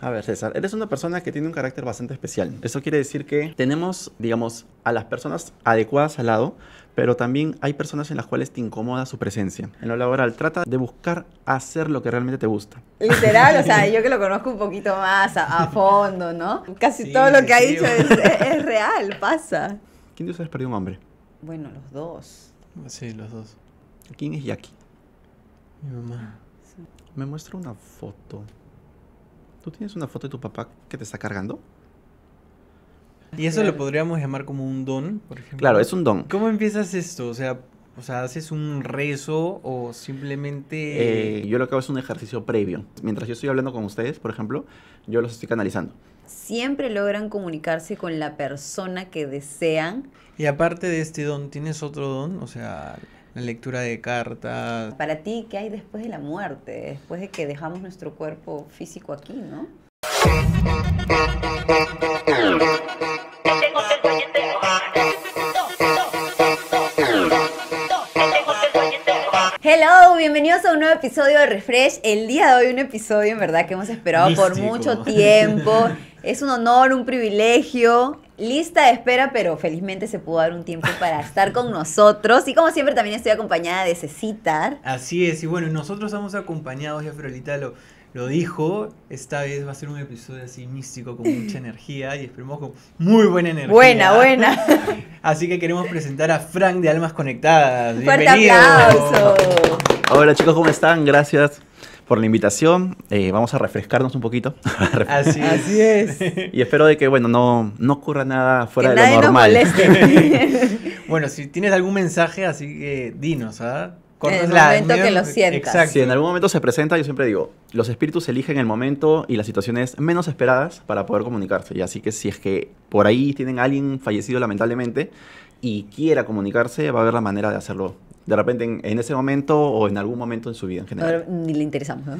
A ver, César, eres una persona que tiene un carácter bastante especial. Eso quiere decir que tenemos, digamos, a las personas adecuadas al lado, pero también hay personas en las cuales te incomoda su presencia. En lo laboral, trata de buscar hacer lo que realmente te gusta. Literal, o sea, yo que lo conozco un poquito más a, fondo, ¿no? Casi todo lo que ha dicho es, real, pasa. ¿Quién de ustedes perdió un hombre? Bueno, los dos. Sí, los dos. ¿Quién es Jackie? Mi mamá. Me muestra una foto. ¿tú tienes una foto de tu papá que te está cargando? Y eso lo podríamos llamar como un don, por ejemplo. Claro, es un don. ¿Cómo empiezas esto? O sea, o ¿haces un rezo o simplemente...? Eh, yo lo que hago es un ejercicio previo. Mientras yo estoy hablando con ustedes, por ejemplo, yo los estoy canalizando. Siempre logran comunicarse con la persona que desean. Y aparte de este don, ¿tienes otro don? O sea la lectura de cartas. Para ti, ¿qué hay después de la muerte? Después de que dejamos nuestro cuerpo físico aquí, ¿no? Hello, bienvenidos a un nuevo episodio de Refresh. El día de hoy un episodio en verdad que hemos esperado por mucho tiempo. Es un honor, un privilegio lista de espera, pero felizmente se pudo dar un tiempo para estar con nosotros. Y como siempre, también estoy acompañada de Cecitar. Así es, y bueno, nosotros estamos acompañados, ya Ferolita lo, lo dijo. Esta vez va a ser un episodio así místico, con mucha energía y esperemos con muy buena energía. Buena, buena. Así que queremos presentar a Frank de Almas Conectadas. Bienvenido. aplauso. Hola chicos, ¿cómo están? Gracias por la invitación. Eh, vamos a refrescarnos un poquito. Así, es. Y espero de que, bueno, no, no ocurra nada fuera de lo normal. bueno, si tienes algún mensaje, así que dinos, ¿ah? En el momento que lo sientas. Exacto. Si en algún momento se presenta, yo siempre digo, los espíritus eligen el momento y las situaciones menos esperadas para poder comunicarse. Y así que si es que por ahí tienen a alguien fallecido lamentablemente y quiera comunicarse, va a haber la manera de hacerlo de repente en, ese momento o en algún momento en su vida en general. ni le interesamos, ¿no?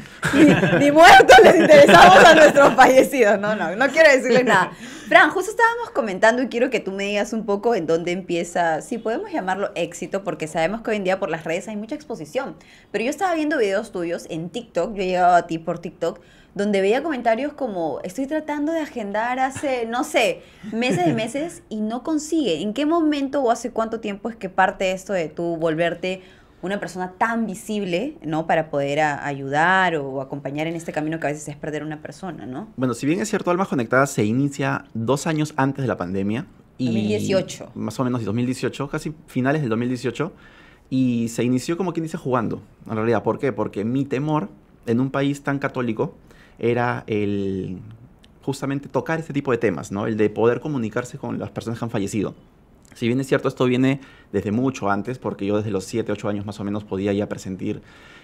ni, muertos les interesamos a nuestros fallecidos, no, no, no quiero decirles nada. Fran, justo estábamos comentando y quiero que tú me digas un poco en dónde empieza, si podemos llamarlo éxito, porque sabemos que hoy en día por las redes hay mucha exposición, pero yo estaba viendo videos tuyos en TikTok, yo he a ti por TikTok, donde veía comentarios como, estoy tratando de agendar hace, no sé, meses y meses y no consigue. ¿En qué momento o hace cuánto tiempo es que parte esto de tú volverte una persona tan visible, ¿no? Para poder ayudar o acompañar en este camino que a veces es perder una persona, ¿no? Bueno, si bien es cierto, Almas Conectadas se inicia dos años antes de la pandemia. Y 2018. Más o menos, 2018, casi finales del 2018. Y se inició como quien dice jugando, en realidad. ¿Por qué? Porque mi temor en un país tan católico era el justamente tocar este tipo de temas, ¿no? El de poder comunicarse con las personas que han fallecido. Si bien es cierto, esto viene desde mucho antes, porque yo desde los 7, 8 años más o menos podía ya presentir,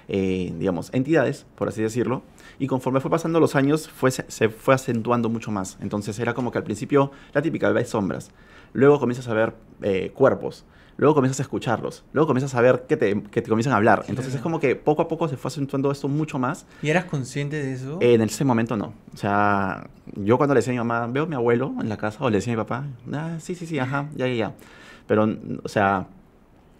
eh, digamos, entidades, por así decirlo, y conforme fue pasando los años, fue, se fue acentuando mucho más. Entonces era como que al principio la típica, ves sombras, luego comienzas a ver eh, cuerpos, luego comienzas a escucharlos, luego comienzas a ver que te, que te comienzan a hablar. Entonces es como que poco a poco se fue acentuando esto mucho más. ¿Y eras consciente de eso? en ese momento no. O sea, yo cuando le decía a mi mamá, veo a mi abuelo en la casa, o le decía a mi papá, ah, sí, sí, sí, ajá, ya, ya, ya. Pero, o sea,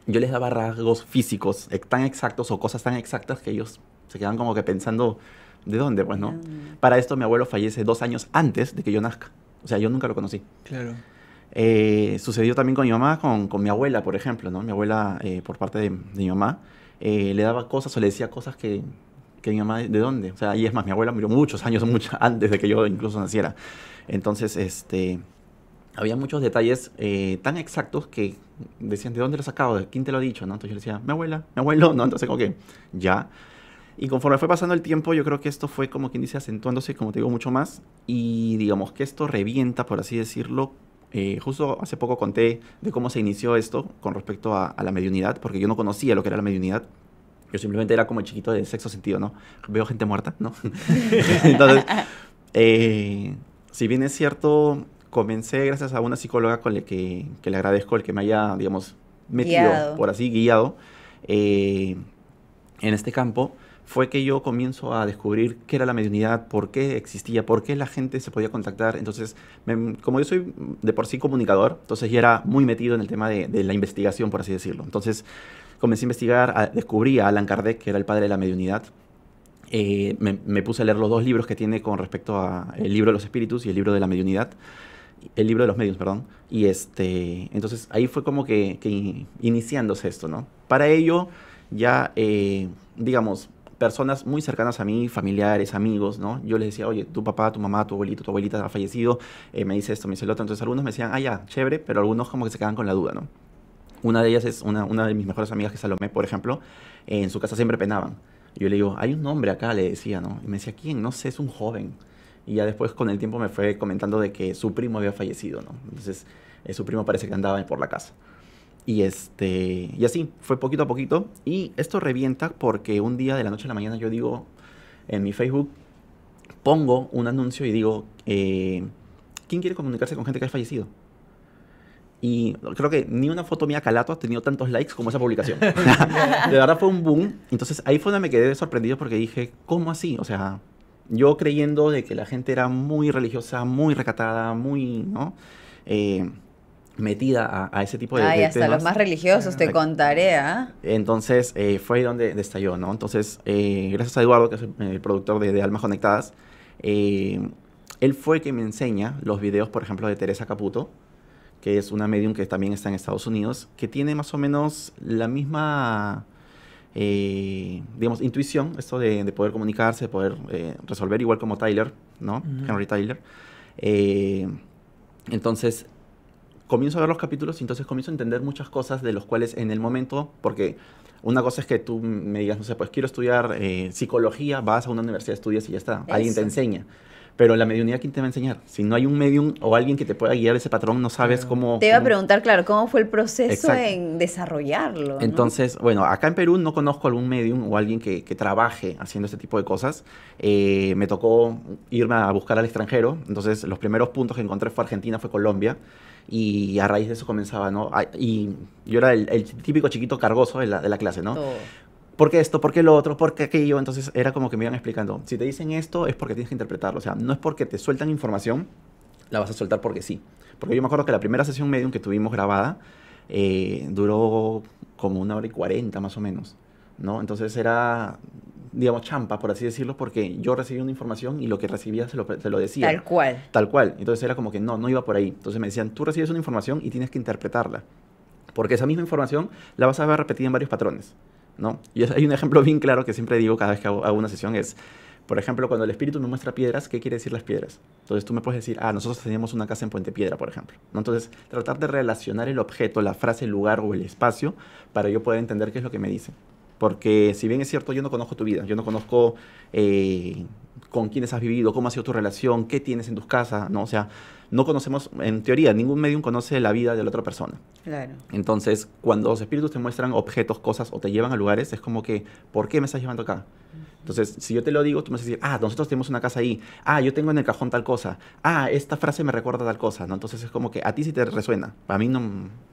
yo les daba rasgos físicos e-, tan exactos o cosas tan exactas que ellos se quedan como que pensando, ¿de dónde? Pues no. Ah. Para esto mi abuelo fallece dos años antes de que yo nazca. O sea, yo nunca lo conocí. Claro. Eh, sucedió también con mi mamá, con, mi abuela, por ejemplo, ¿no? Mi abuela, eh, por parte de, mi mamá, eh, le daba cosas o le decía cosas que, que mi mamá, ¿de dónde? O sea, y es más, mi abuela murió muchos años, mucho antes de que yo incluso naciera. Entonces, este, había muchos detalles tan exactos que decían, ¿de dónde lo sacado? ¿De quién te lo ha dicho? ¿no? Entonces yo decía, mi abuela, mi abuelo, ¿no? Entonces, como que, ya. Y conforme fue pasando el tiempo, yo creo que esto fue como quien dice acentuándose, como te digo, mucho más. Y digamos que esto revienta, por así decirlo, eh, justo hace poco conté de cómo se inició esto con respecto a, la mediunidad, porque yo no conocía lo que era la mediunidad. Yo simplemente era como el chiquito de sexo sentido, ¿no? Veo gente muerta, ¿no? Entonces, eh, si bien es cierto, comencé gracias a una psicóloga con la que, que le agradezco el que me haya, digamos, metido, por así, guiado eh, en este campo fue que yo comienzo a descubrir qué era la mediunidad, por qué existía, por qué la gente se podía contactar. Entonces, como yo soy de por sí comunicador, entonces ya era muy metido en el tema de, la investigación, por así decirlo. Entonces, comencé a investigar, descubrí a Alan Kardec, que era el padre de la mediunidad. Eh, me, puse a leer los dos libros que tiene con respecto a el libro de los espíritus y el libro de la mediunidad. El libro de los medios, perdón. Y este, entonces ahí fue como que, iniciándose esto, ¿no? Para ello, ya, eh, digamos, personas muy cercanas a mí, familiares, amigos, ¿no? Yo les decía, oye, tu papá, tu mamá, tu abuelito, tu abuelita ha fallecido, eh, me dice esto, me dice lo otro. Entonces algunos me decían, ah, ya, chévere, pero algunos como que se quedan con la duda, ¿no? Una de ellas es una, de mis mejores amigas, que es Salomé, por ejemplo, en su casa siempre penaban. Yo le digo, hay un hombre acá, le decía, ¿no? Y me decía, ¿quién? No sé, es un joven. Y ya después con el tiempo me fue comentando de que su primo había fallecido, ¿no? Entonces eh, su primo parece que andaba por la casa. Y este, y así, fue poquito a poquito. Y esto revienta porque un día de la noche a la mañana yo digo en mi Facebook, pongo un anuncio y digo, eh, ¿quién quiere comunicarse con gente que ha fallecido? Y creo que ni una foto mía calato ha tenido tantos likes como esa publicación. de verdad fue un boom. Entonces ahí fue donde me quedé sorprendido porque dije, ¿cómo así? O sea, yo creyendo de que la gente era muy religiosa, muy recatada, muy, ¿no? Eh, metida a, ese tipo de, Ay, hasta los más religiosos, te contaré, ¿ah? Entonces, eh, fue ahí donde estalló, ¿no? Entonces, eh, gracias a Eduardo, que es el productor de, Almas Conectadas, eh, él fue el que me enseña los videos, por ejemplo, de Teresa Caputo, que es una medium que también está en Estados Unidos, que tiene más o menos la misma, digamos, intuición, esto de, poder comunicarse, de poder resolver, igual como Tyler, ¿no? Henry Tyler. entonces, comienzo a ver los capítulos y entonces comienzo a entender muchas cosas de los cuales en el momento, porque una cosa es que tú me digas, no sé, pues quiero estudiar eh, psicología, vas a una universidad, estudias y ya está, alguien te enseña. Pero la mediunidad, ¿quién te va a enseñar? Si no hay un medium o alguien que te pueda guiar ese patrón, no sabes cómo... Te iba a preguntar, claro, cómo fue el proceso en desarrollarlo. Entonces, bueno, acá en Perú no conozco algún medium o alguien que, trabaje haciendo este tipo de cosas. Eh, me tocó irme a buscar al extranjero. Entonces, los primeros puntos que encontré fue Argentina, fue Colombia y a raíz de eso comenzaba, ¿no? Ah, y yo era el, típico chiquito cargoso de la, de la clase, ¿no? Todo. ¿Por qué esto? ¿Por qué lo otro? ¿Por qué aquello? Entonces era como que me iban explicando, si te dicen esto es porque tienes que interpretarlo, o sea, no es porque te sueltan información, la vas a soltar porque sí. Porque yo me acuerdo que la primera sesión medium que tuvimos grabada eh, duró como una hora y cuarenta más o menos, ¿no? Entonces era digamos, champa, por así decirlo, porque yo recibía una información y lo que recibía se lo, se lo decía. Tal cual. Tal cual. Entonces era como que no, no iba por ahí. Entonces me decían, tú recibes una información y tienes que interpretarla. Porque esa misma información la vas a ver repetida en varios patrones. ¿no? Y hay un ejemplo bien claro que siempre digo cada vez que hago, una sesión es, por ejemplo, cuando el espíritu me muestra piedras, ¿qué quiere decir las piedras? Entonces tú me puedes decir, ah, nosotros teníamos una casa en Puente Piedra, por ejemplo. Entonces, tratar de relacionar el objeto, la frase, el lugar o el espacio para yo poder entender qué es lo que me dice. Porque si bien es cierto, yo no conozco tu vida, yo no conozco eh, con quiénes has vivido, cómo ha sido tu relación, qué tienes en tus casas, ¿no? O sea, no conocemos, en teoría, ningún medium conoce la vida de la otra persona. Claro. Entonces, cuando los espíritus te muestran objetos, cosas o te llevan a lugares, es como que, ¿por qué me estás llevando acá? Entonces, si yo te lo digo, tú me vas a decir, ah, nosotros tenemos una casa ahí, ah, yo tengo en el cajón tal cosa, ah, esta frase me recuerda tal cosa, ¿no? Entonces es como que a ti sí te resuena, a mí no,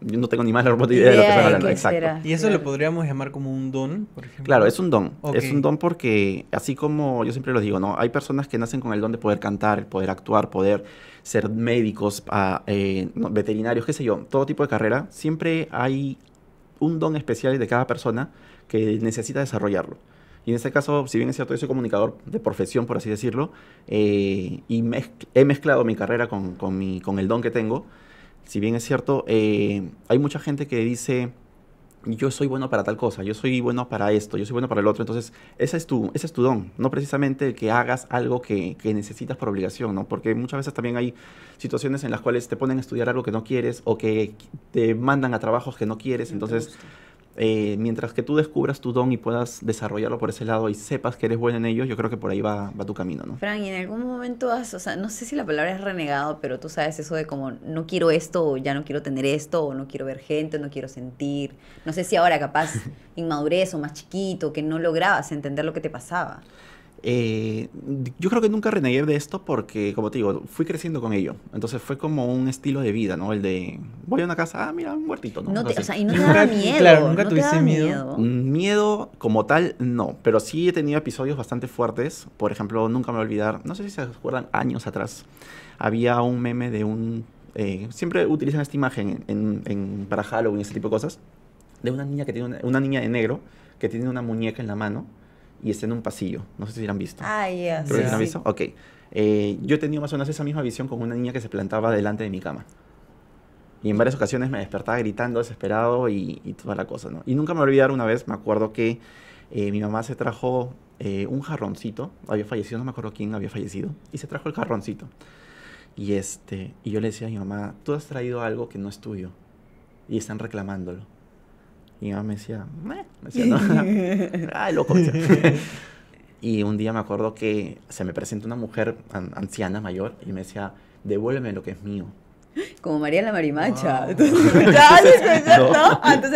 yo no tengo ni más la remota idea de lo que exacto. ¿Y eso lo podríamos llamar como un don, por ejemplo? Claro, es un don, es un don porque, así como yo siempre lo digo, ¿no? Hay personas que nacen con el don de poder cantar, poder actuar, poder ser médicos, ah, eh, veterinarios, qué sé yo, todo tipo de carrera, siempre hay un don especial de cada persona que necesita desarrollarlo. Y en este caso, si bien es cierto, yo soy comunicador de profesión, por así decirlo, eh, y he mezclado mi carrera con, el don que tengo, si bien es cierto, eh, hay mucha gente que dice, yo soy bueno para tal cosa, yo soy bueno para esto, yo soy bueno para el otro. Entonces, ese es tu, ese es tu don, no precisamente el que hagas algo que, necesitas por obligación, ¿no? Porque muchas veces también hay situaciones en las cuales te ponen a estudiar algo que no quieres o que te mandan a trabajos que no quieres. Entonces eh, mientras que tú descubras tu don y puedas desarrollarlo por ese lado y sepas que eres bueno en ellos, yo creo que por ahí va, va tu camino, ¿no? Fran, y en algún momento has, o sea, no sé si la palabra es renegado, pero tú sabes eso de como no quiero esto o ya no quiero tener esto o no quiero ver gente, no quiero sentir. No sé si ahora capaz inmadurez o más chiquito, que no lograbas entender lo que te pasaba. Eh, yo creo que nunca renegué de esto porque, como te digo, fui creciendo con ello. Entonces fue como un estilo de vida, ¿no? El de voy a una casa, ah, mira, un huertito, ¿no? o sea, y no te daba miedo. Claro, nunca tuviste miedo? miedo. como tal, no. Pero sí he tenido episodios bastante fuertes. Por ejemplo, nunca me voy a olvidar, no sé si se acuerdan, años atrás, había un meme de un. Eh, siempre utilizan esta imagen en, para Halloween, ese tipo de cosas. De una niña que tiene una, una niña de negro que tiene una muñeca en la mano y está en un pasillo. No sé si lo han visto. Ah, ya. Sí, ¿Lo han visto? Ok. Eh, yo he tenido más o menos esa misma visión con una niña que se plantaba delante de mi cama. Y en varias ocasiones me despertaba gritando, desesperado y, toda la cosa, ¿no? Y nunca me voy olvidar una vez, me acuerdo que eh, mi mamá se trajo eh, un jarroncito. Había fallecido, no me acuerdo quién había fallecido. Y se trajo el jarroncito. Y, este, y yo le decía a mi mamá, tú has traído algo que no es tuyo. Y están reclamándolo. Y me decía, me decía, no, ay, loco. y un día me acuerdo que se me presentó una mujer anciana, mayor, y me decía, devuélveme lo que es mío como María la Marimacha. Entonces,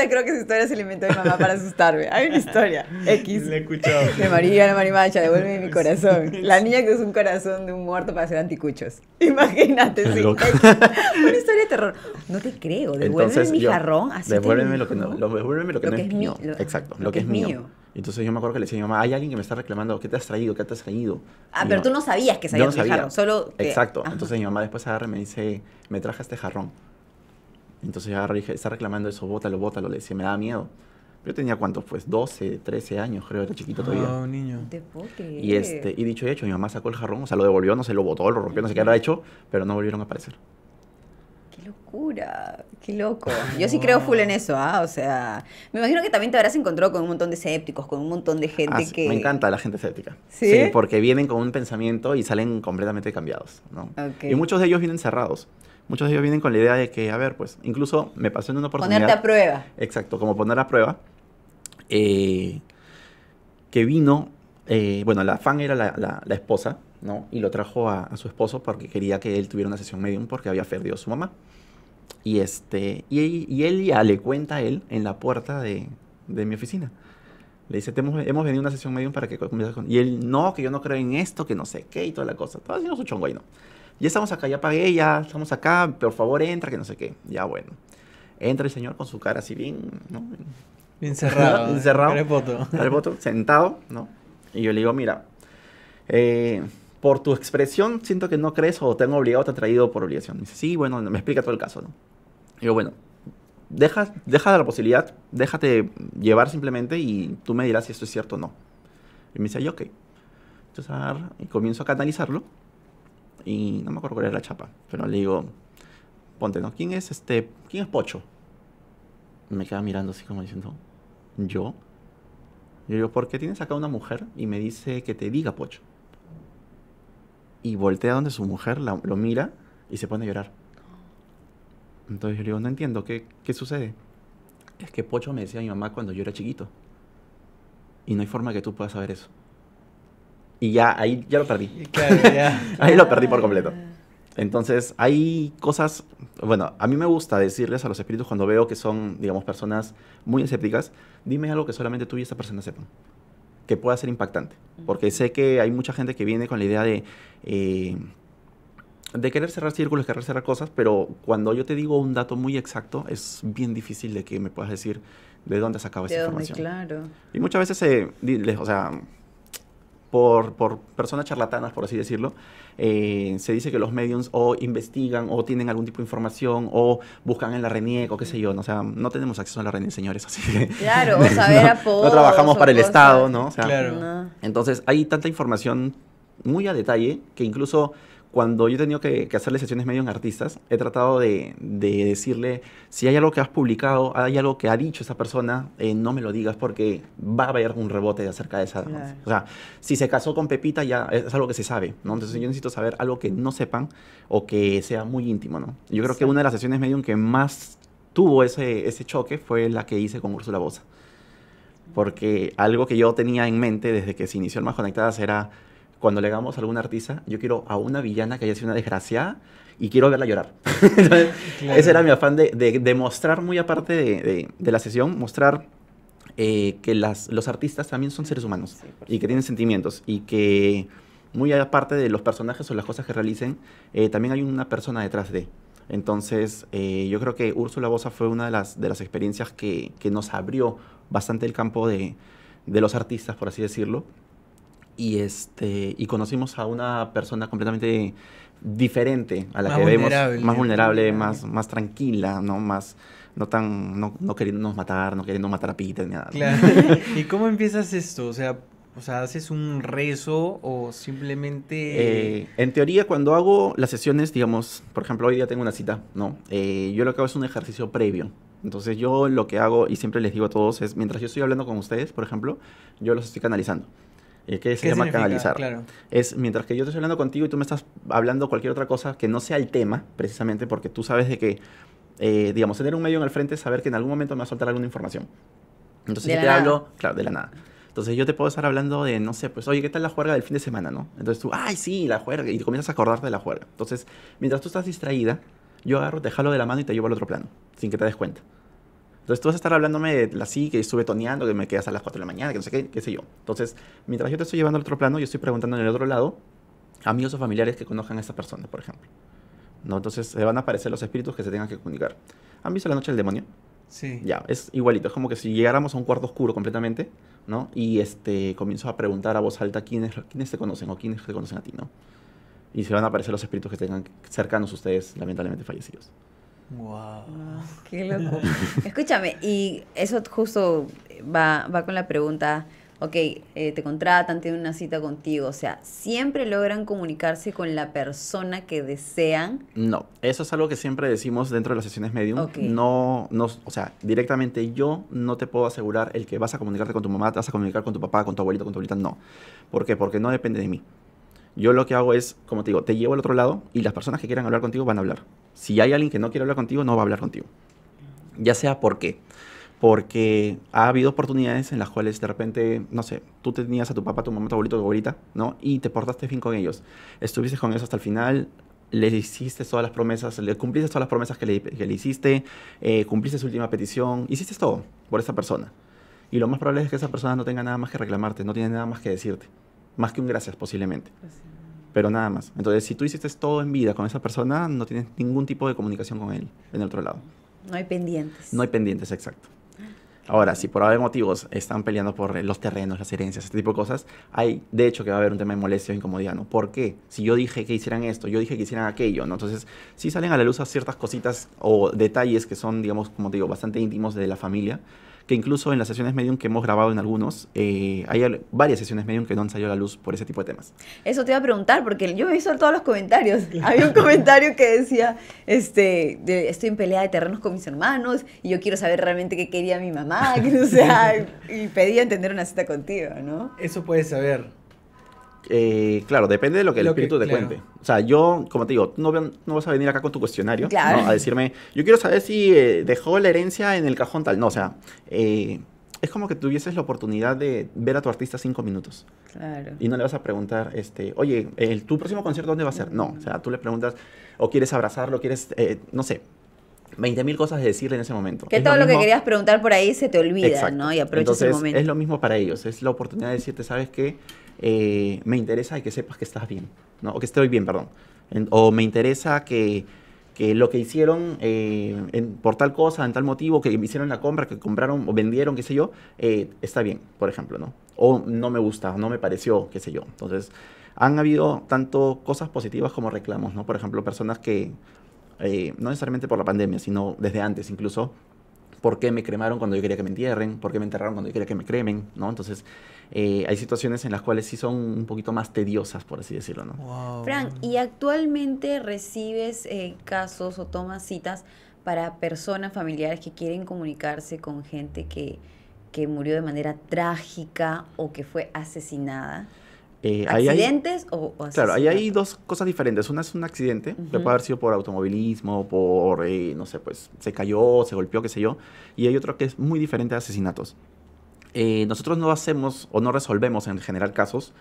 creo que su historia se inventó de mi mamá para asustarme. Hay una historia, X. La he escuchado. De María la Marimacha, devuélveme mi corazón. La niña que es un corazón de un muerto para hacer anticuchos. Imagínate, sí. Una historia de terror. No te creo, devuélveme mi jarrón. Así devuélveme, lo que no, lo, devuélveme lo que es mío. Exacto, lo, que, es mío. Entonces yo me acuerdo que le decía a mi mamá, hay alguien que me está reclamando, ¿qué te has traído? ¿Qué te has traído? Ah, pero tú no sabías que se había jarrón, solo Exacto. Entonces mi mamá después agarra y me dice, me traje este jarrón. Entonces yo agarro y dije, está reclamando eso, bótalo, bótalo. Le decía, me da miedo. Yo tenía cuántos, pues 12, 13 años, creo, era chiquito ah, todavía. Ah, niño. Y, este, y dicho y hecho, mi mamá sacó el jarrón, o sea, lo devolvió, no se lo botó, lo rompió, no sé qué habrá hecho, pero no volvieron a aparecer locura, qué loco. Yo sí creo full en eso, ¿ah? O sea, me imagino que también te habrás encontrado con un montón de escépticos, con un montón de gente ah, que... Me encanta la gente escéptica. ¿Sí? porque vienen con un pensamiento y salen completamente cambiados, ¿no? Y muchos de ellos vienen cerrados. Muchos de ellos vienen con la idea de que, a ver, pues, incluso me pasó en una oportunidad... Ponerte a prueba. Exacto, como poner a prueba. Eh, que vino, eh, bueno, la fan era la esposa ¿no? Y lo trajo a, a, su esposo porque quería que él tuviera una sesión medium porque había perdido a su mamá. Y, este, y, él ya le cuenta a él en la puerta de, de mi oficina. Le dice, hemos, hemos, venido a una sesión medium para que con... Y él, no, que yo no creo en esto, que no sé qué y toda la cosa. Estaba haciendo su chongo ahí, ¿no? Ya estamos acá, ya pagué, ya estamos acá, por favor entra, que no sé qué. Ya bueno. Entra el señor con su cara así bien, ¿no? Bien cerrado. Al cerrado. Al voto sentado, ¿no? Y yo le digo, mira, eh, por tu expresión siento que no crees o te han obligado, te han traído por obligación. dice, sí, bueno, me explica todo el caso, ¿no? Digo, bueno, deja, deja la posibilidad, déjate llevar simplemente y tú me dirás si esto es cierto o no. Y me dice, yo, ok. Entonces, y comienzo a canalizarlo. Y no me acuerdo cuál era la chapa, pero le digo, ponte, ¿no? ¿Quién es este, quién es Pocho? Me queda mirando así como diciendo, ¿yo? Yo digo, ¿por qué tienes acá una mujer y me dice que te diga Pocho? y voltea donde su mujer lo mira y se pone a llorar. Entonces yo digo, no entiendo, ¿qué, sucede? Es que Pocho me decía a mi mamá cuando yo era chiquito. Y no hay forma que tú puedas saber eso. Y ya, ahí ya lo perdí. ahí lo perdí por completo. Entonces, hay cosas, bueno, a mí me gusta decirles a los espíritus cuando veo que son, digamos, personas muy escépticas, dime algo que solamente tú y esa persona sepan que pueda ser impactante. Porque sé que hay mucha gente que viene con la idea de, eh, de querer cerrar círculos, querer cerrar cosas, pero cuando yo te digo un dato muy exacto, es bien difícil de que me puedas decir de dónde sacaba esa información. Claro. Y muchas veces, se, o sea, por, personas charlatanas, por así decirlo, eh, se dice que los medios o investigan o tienen algún tipo de información o buscan en la RENIEC o qué sé yo. ¿no? O sea, no tenemos acceso a la RENIEC, señores, así que... Claro, o saber no, no trabajamos para el Estado, ¿no? claro. Entonces, hay tanta información muy a detalle que incluso cuando yo he tenido que, hacerle sesiones medio en artistas, he tratado de, decirle, si hay algo que has publicado, hay algo que ha dicho esa persona, eh, no me lo digas porque va a haber un rebote acerca de esa. O sea, si se casó con Pepita ya es, algo que se sabe, ¿no? Entonces yo necesito saber algo que no sepan o que sea muy íntimo, ¿no? Yo creo que una de las sesiones medio en que más tuvo ese, ese choque fue la que hice con Úrsula Bosa. Porque algo que yo tenía en mente desde que se inició el Más Conectadas era cuando le hagamos a alguna artista, yo quiero a una villana que haya sido una desgraciada y quiero verla llorar. Ese era mi afán de, de, mostrar, muy aparte de, la sesión, mostrar eh, que los artistas también son seres humanos y que tienen sentimientos y que muy aparte de los personajes o las cosas que realicen, eh, también hay una persona detrás de. Entonces, eh, yo creo que Úrsula Bosa fue una de las, de las experiencias que, nos abrió bastante el campo de, de los artistas, por así decirlo, y, este, y conocimos a una persona completamente diferente a la que vemos, más vulnerable, más, más tranquila, ¿no? Más, no tan, no, no queriéndonos matar, no queriendo matar a Peter ni nada. Claro. ¿Y cómo empiezas esto? O sea, o sea, ¿haces un rezo o simplemente...? Eh, en teoría, cuando hago las sesiones, digamos, por ejemplo, hoy día tengo una cita, ¿no? Eh, yo lo que hago es un ejercicio previo. Entonces yo lo que hago, y siempre les digo a todos, es, mientras yo estoy hablando con ustedes, por ejemplo, yo los estoy canalizando es que se llama canalizar. Es mientras que yo estoy hablando contigo y tú me estás hablando cualquier otra cosa que no sea el tema, precisamente porque tú sabes de que, eh, digamos, tener un medio en el frente es saber que en algún momento me va a soltar alguna información. Entonces yo te hablo, claro, de la nada. Entonces yo te puedo estar hablando de, no sé, pues, oye, ¿qué tal la juerga del fin de semana, no? Entonces tú, ay, sí, la juerga, y comienzas a acordarte de la juerga. Entonces, mientras tú estás distraída, yo agarro, te jalo de la mano y te llevo al otro plano, sin que te des cuenta. Entonces tú vas a estar hablándome de la sí, que estuve toneando, que me quedas a las 4 de la mañana, que no sé qué, qué sé yo. Entonces, mientras yo te estoy llevando al otro plano, yo estoy preguntando en el otro lado a amigos o familiares que conozcan a esta persona, por ejemplo. ¿No? Entonces se van a aparecer los espíritus que se tengan que comunicar. ¿Han visto la noche del demonio? Sí. Ya, es igualito. Es como que si llegáramos a un cuarto oscuro completamente, ¿no? Y este, comienzo a preguntar a voz alta quiénes, quiénes te conocen o quiénes te conocen a ti, ¿no? Y se van a aparecer los espíritus que tengan cercanos a ustedes, lamentablemente fallecidos. Wow. Ah, qué loco. Escúchame, y eso justo va, va con la pregunta, ok, eh, te contratan, tienen una cita contigo, o sea, ¿siempre logran comunicarse con la persona que desean? No, eso es algo que siempre decimos dentro de las sesiones medium. Okay. No, no, o sea, directamente yo no te puedo asegurar el que vas a comunicarte con tu mamá, te vas a comunicar con tu papá, con tu abuelito, con tu abuelita, no. ¿Por qué? Porque no depende de mí. Yo lo que hago es, como te digo, te llevo al otro lado y las personas que quieran hablar contigo van a hablar. Si hay alguien que no quiere hablar contigo, no va a hablar contigo. Ya sea por qué. Porque ha habido oportunidades en las cuales de repente, no sé, tú tenías a tu papá, tu mamá, tu abuelito, tu abuelita, ¿no? Y te portaste fin con ellos. Estuviste con ellos hasta el final, le hiciste todas las promesas, le cumpliste todas las promesas que le, hiciste, eh, cumpliste su última petición, hiciste todo por esa persona. Y lo más probable es que esa persona no tenga nada más que reclamarte, no tiene nada más que decirte, más que un gracias posiblemente pero nada más. Entonces, si tú hiciste todo en vida con esa persona, no tienes ningún tipo de comunicación con él en el otro lado. No hay pendientes. No hay pendientes, exacto. Ahora, si por haber motivos están peleando por los terrenos, las herencias, este tipo de cosas, hay, de hecho, que va a haber un tema de molestia o incomodidad, ¿no? ¿Por qué? Si yo dije que hicieran esto, yo dije que hicieran aquello, ¿no? Entonces, sí salen a la luz ciertas cositas o detalles que son, digamos, como te digo, bastante íntimos de la familia, que incluso en las sesiones medium que hemos grabado en algunos, eh, hay varias sesiones medium que no han salido a la luz por ese tipo de temas. Eso te iba a preguntar, porque yo me visto todos los comentarios. Había un comentario que decía, este, estoy en pelea de terrenos con mis hermanos y yo quiero saber realmente qué quería mi mamá, que y pedía entender una cita contigo, ¿no? Eso puedes saber. Eh, claro, depende de lo que el espíritu te cuente. O sea, yo, como te digo, no, vas a venir acá con tu cuestionario a decirme, yo quiero saber si eh, dejó la herencia en el cajón tal. No, o sea, eh, es como que tuvieses la oportunidad de ver a tu artista cinco minutos. Claro. Y no le vas a preguntar, este, oye, el, ¿tu próximo concierto dónde va a ser? No, o sea, tú le preguntas, o quieres abrazarlo, quieres, no sé, mil cosas de decirle en ese momento. Que todo lo, que querías preguntar por ahí se te olvida, ¿no? Y aprovechas el momento. Es lo mismo para ellos, es la oportunidad de decirte, ¿sabes que eh, me interesa que sepas que estás bien, ¿no? O que estoy bien, perdón. o me interesa que, lo que hicieron eh, por tal cosa, en tal motivo, que hicieron la compra, que compraron o vendieron, qué sé yo, eh, está bien, por ejemplo, ¿no? O no me gusta, no me pareció, qué sé yo. Entonces, han habido tanto cosas positivas como reclamos, ¿no? Por ejemplo, personas que eh, no necesariamente por la pandemia, sino desde antes incluso, por qué me cremaron cuando yo quería que me entierren, por qué me enterraron cuando yo quería que me cremen, ¿no? Entonces, eh, hay situaciones en las cuales sí son un poquito más tediosas, por así decirlo, ¿no? Frank, ¿y actualmente recibes eh, casos o tomas citas para personas familiares que quieren comunicarse con gente que, que murió de manera trágica o que fue asesinada? Eh, ¿Accidentes o, asesinatos? Claro, ahí hay dos cosas diferentes. Una es un accidente, que puede haber sido por automovilismo, por, eh, no sé, pues se cayó, se golpeó, qué sé yo. Y hay otro que es muy diferente a asesinatos. Eh, nosotros no hacemos o no resolvemos en general casos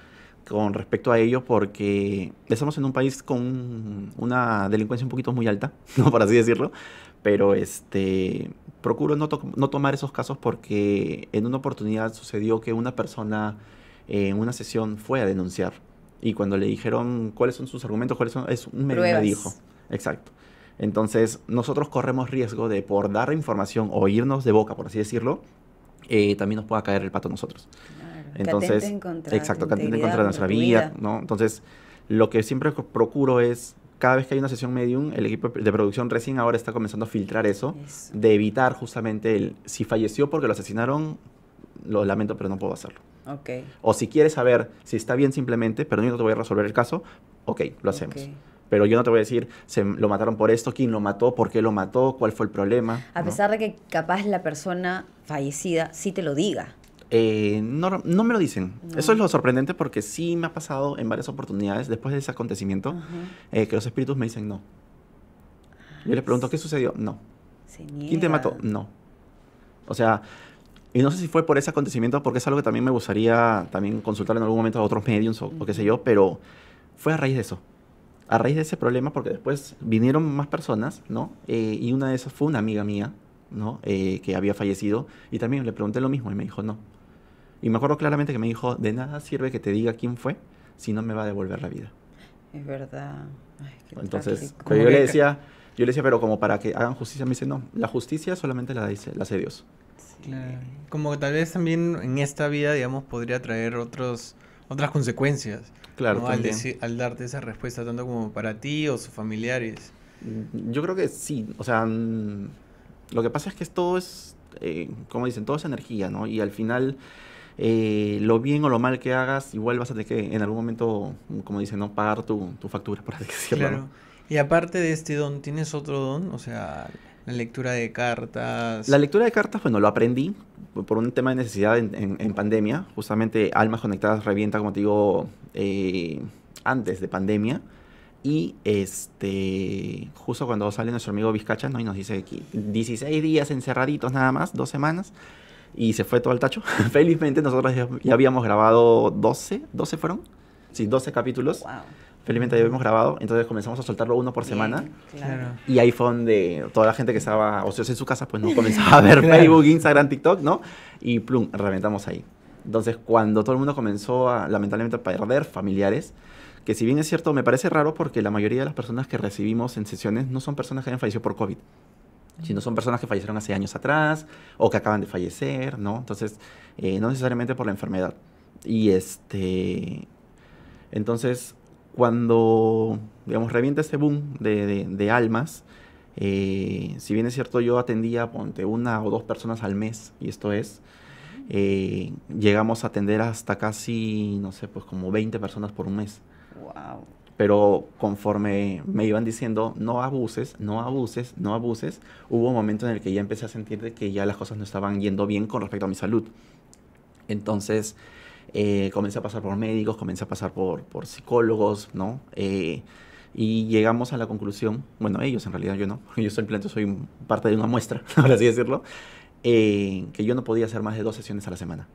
con respecto a ello porque estamos en un país con una delincuencia un poquito muy alta, ¿no? por así decirlo, pero este, procuro no, no tomar esos casos porque en una oportunidad sucedió que una persona en una sesión fue a denunciar. Y cuando le dijeron cuáles son sus argumentos, cuáles son, es un medio dijo. Exacto. Entonces, nosotros corremos riesgo de por dar información o irnos de boca, por así decirlo, eh, también nos pueda caer el pato a nosotros. Entonces, exacto, que en contra nuestra vida, ¿no? Entonces, lo que siempre procuro es cada vez que hay una sesión medium, el equipo de producción recién ahora está comenzando a filtrar eso, eso. de evitar justamente el si falleció porque lo asesinaron, lo lamento, pero no puedo hacerlo. Ok. O si quieres saber si está bien simplemente, pero yo no te voy a resolver el caso, ok, lo hacemos. Pero yo no te voy a decir, se lo mataron por esto, quién lo mató, por qué lo mató, cuál fue el problema. A pesar de que capaz la persona fallecida sí te lo diga. Eh, no, no, me lo dicen. Eso es lo sorprendente porque sí me ha pasado en varias oportunidades después de ese acontecimiento eh, que los espíritus me dicen no. Yo les pregunto, ¿qué sucedió? No. ¿Quién te mató? No. O sea, y no sé si fue por ese acontecimiento, porque es algo que también me gustaría también consultar en algún momento a otros medios o, qué sé yo, pero fue a raíz de eso. A raíz de ese problema, porque después vinieron más personas, ¿no? Eh, y una de esas fue una amiga mía, ¿no? Eh, que había fallecido. Y también le pregunté lo mismo y me dijo, no. Y me acuerdo claramente que me dijo, de nada sirve que te diga quién fue si no me va a devolver la vida. Es verdad. Entonces, Entonces, pues yo le decía, yo le decía, pero como para que hagan justicia, me dice, no, la justicia solamente la, dice, la hace Dios. Claro. Como que tal vez también en esta vida, digamos, podría traer otros, otras consecuencias. Claro, al, darte esa respuesta, tanto como para ti o sus familiares. Mm, yo creo que sí, o sea, mm, lo que pasa es que todo es, eh, como dicen, todo es energía, ¿no? Y al final, eh, lo bien o lo mal que hagas, igual vas a tener que en algún momento, como dicen, ¿no? Pagar tu, tu factura, por así decirlo. Claro. Y aparte de este don, ¿tienes otro don? O sea, la lectura de cartas. La lectura de cartas, bueno, lo aprendí por un tema de necesidad en, pandemia. Justamente Almas Conectadas revienta, como te digo, eh, antes de pandemia. Y este, justo cuando sale nuestro amigo Vizcacha, ¿no? Y nos dice que 16 días encerraditos nada más, dos semanas. Y se fue todo al tacho. Felizmente nosotros ya, habíamos grabado 12, 12 fueron. Sí, 12 capítulos. Wow felizmente ya habíamos grabado, entonces comenzamos a soltarlo uno por semana. Y ahí fue donde toda la gente que estaba ociosa en su casa, pues no comenzaba a ver Facebook, Instagram, TikTok, ¿no? Y plum, reventamos ahí. Entonces, cuando todo el mundo comenzó a, lamentablemente, a perder familiares, que si bien es cierto, me parece raro porque la mayoría de las personas que recibimos en sesiones no son personas que hayan fallecido por COVID, sino son personas que fallecieron hace años atrás o que acaban de fallecer, ¿no? Entonces, eh, no necesariamente por la enfermedad. Y este... Entonces, cuando, digamos, revienta ese boom de, de, almas, eh, si bien es cierto, yo atendía, ponte, una o dos personas al mes, y esto es, eh, llegamos a atender hasta casi, no sé, pues como 20 personas por un mes. Wow. Pero conforme me iban diciendo, no abuses, no abuses, no abuses, hubo un momento en el que ya empecé a sentir de que ya las cosas no estaban yendo bien con respecto a mi salud. Entonces, eh, comencé a pasar por médicos, comencé a pasar por, por psicólogos, ¿no? Eh, y llegamos a la conclusión, bueno, ellos en realidad, yo no, yo simplemente soy parte de una muestra, por así decirlo, eh, que yo no podía hacer más de dos sesiones a la semana.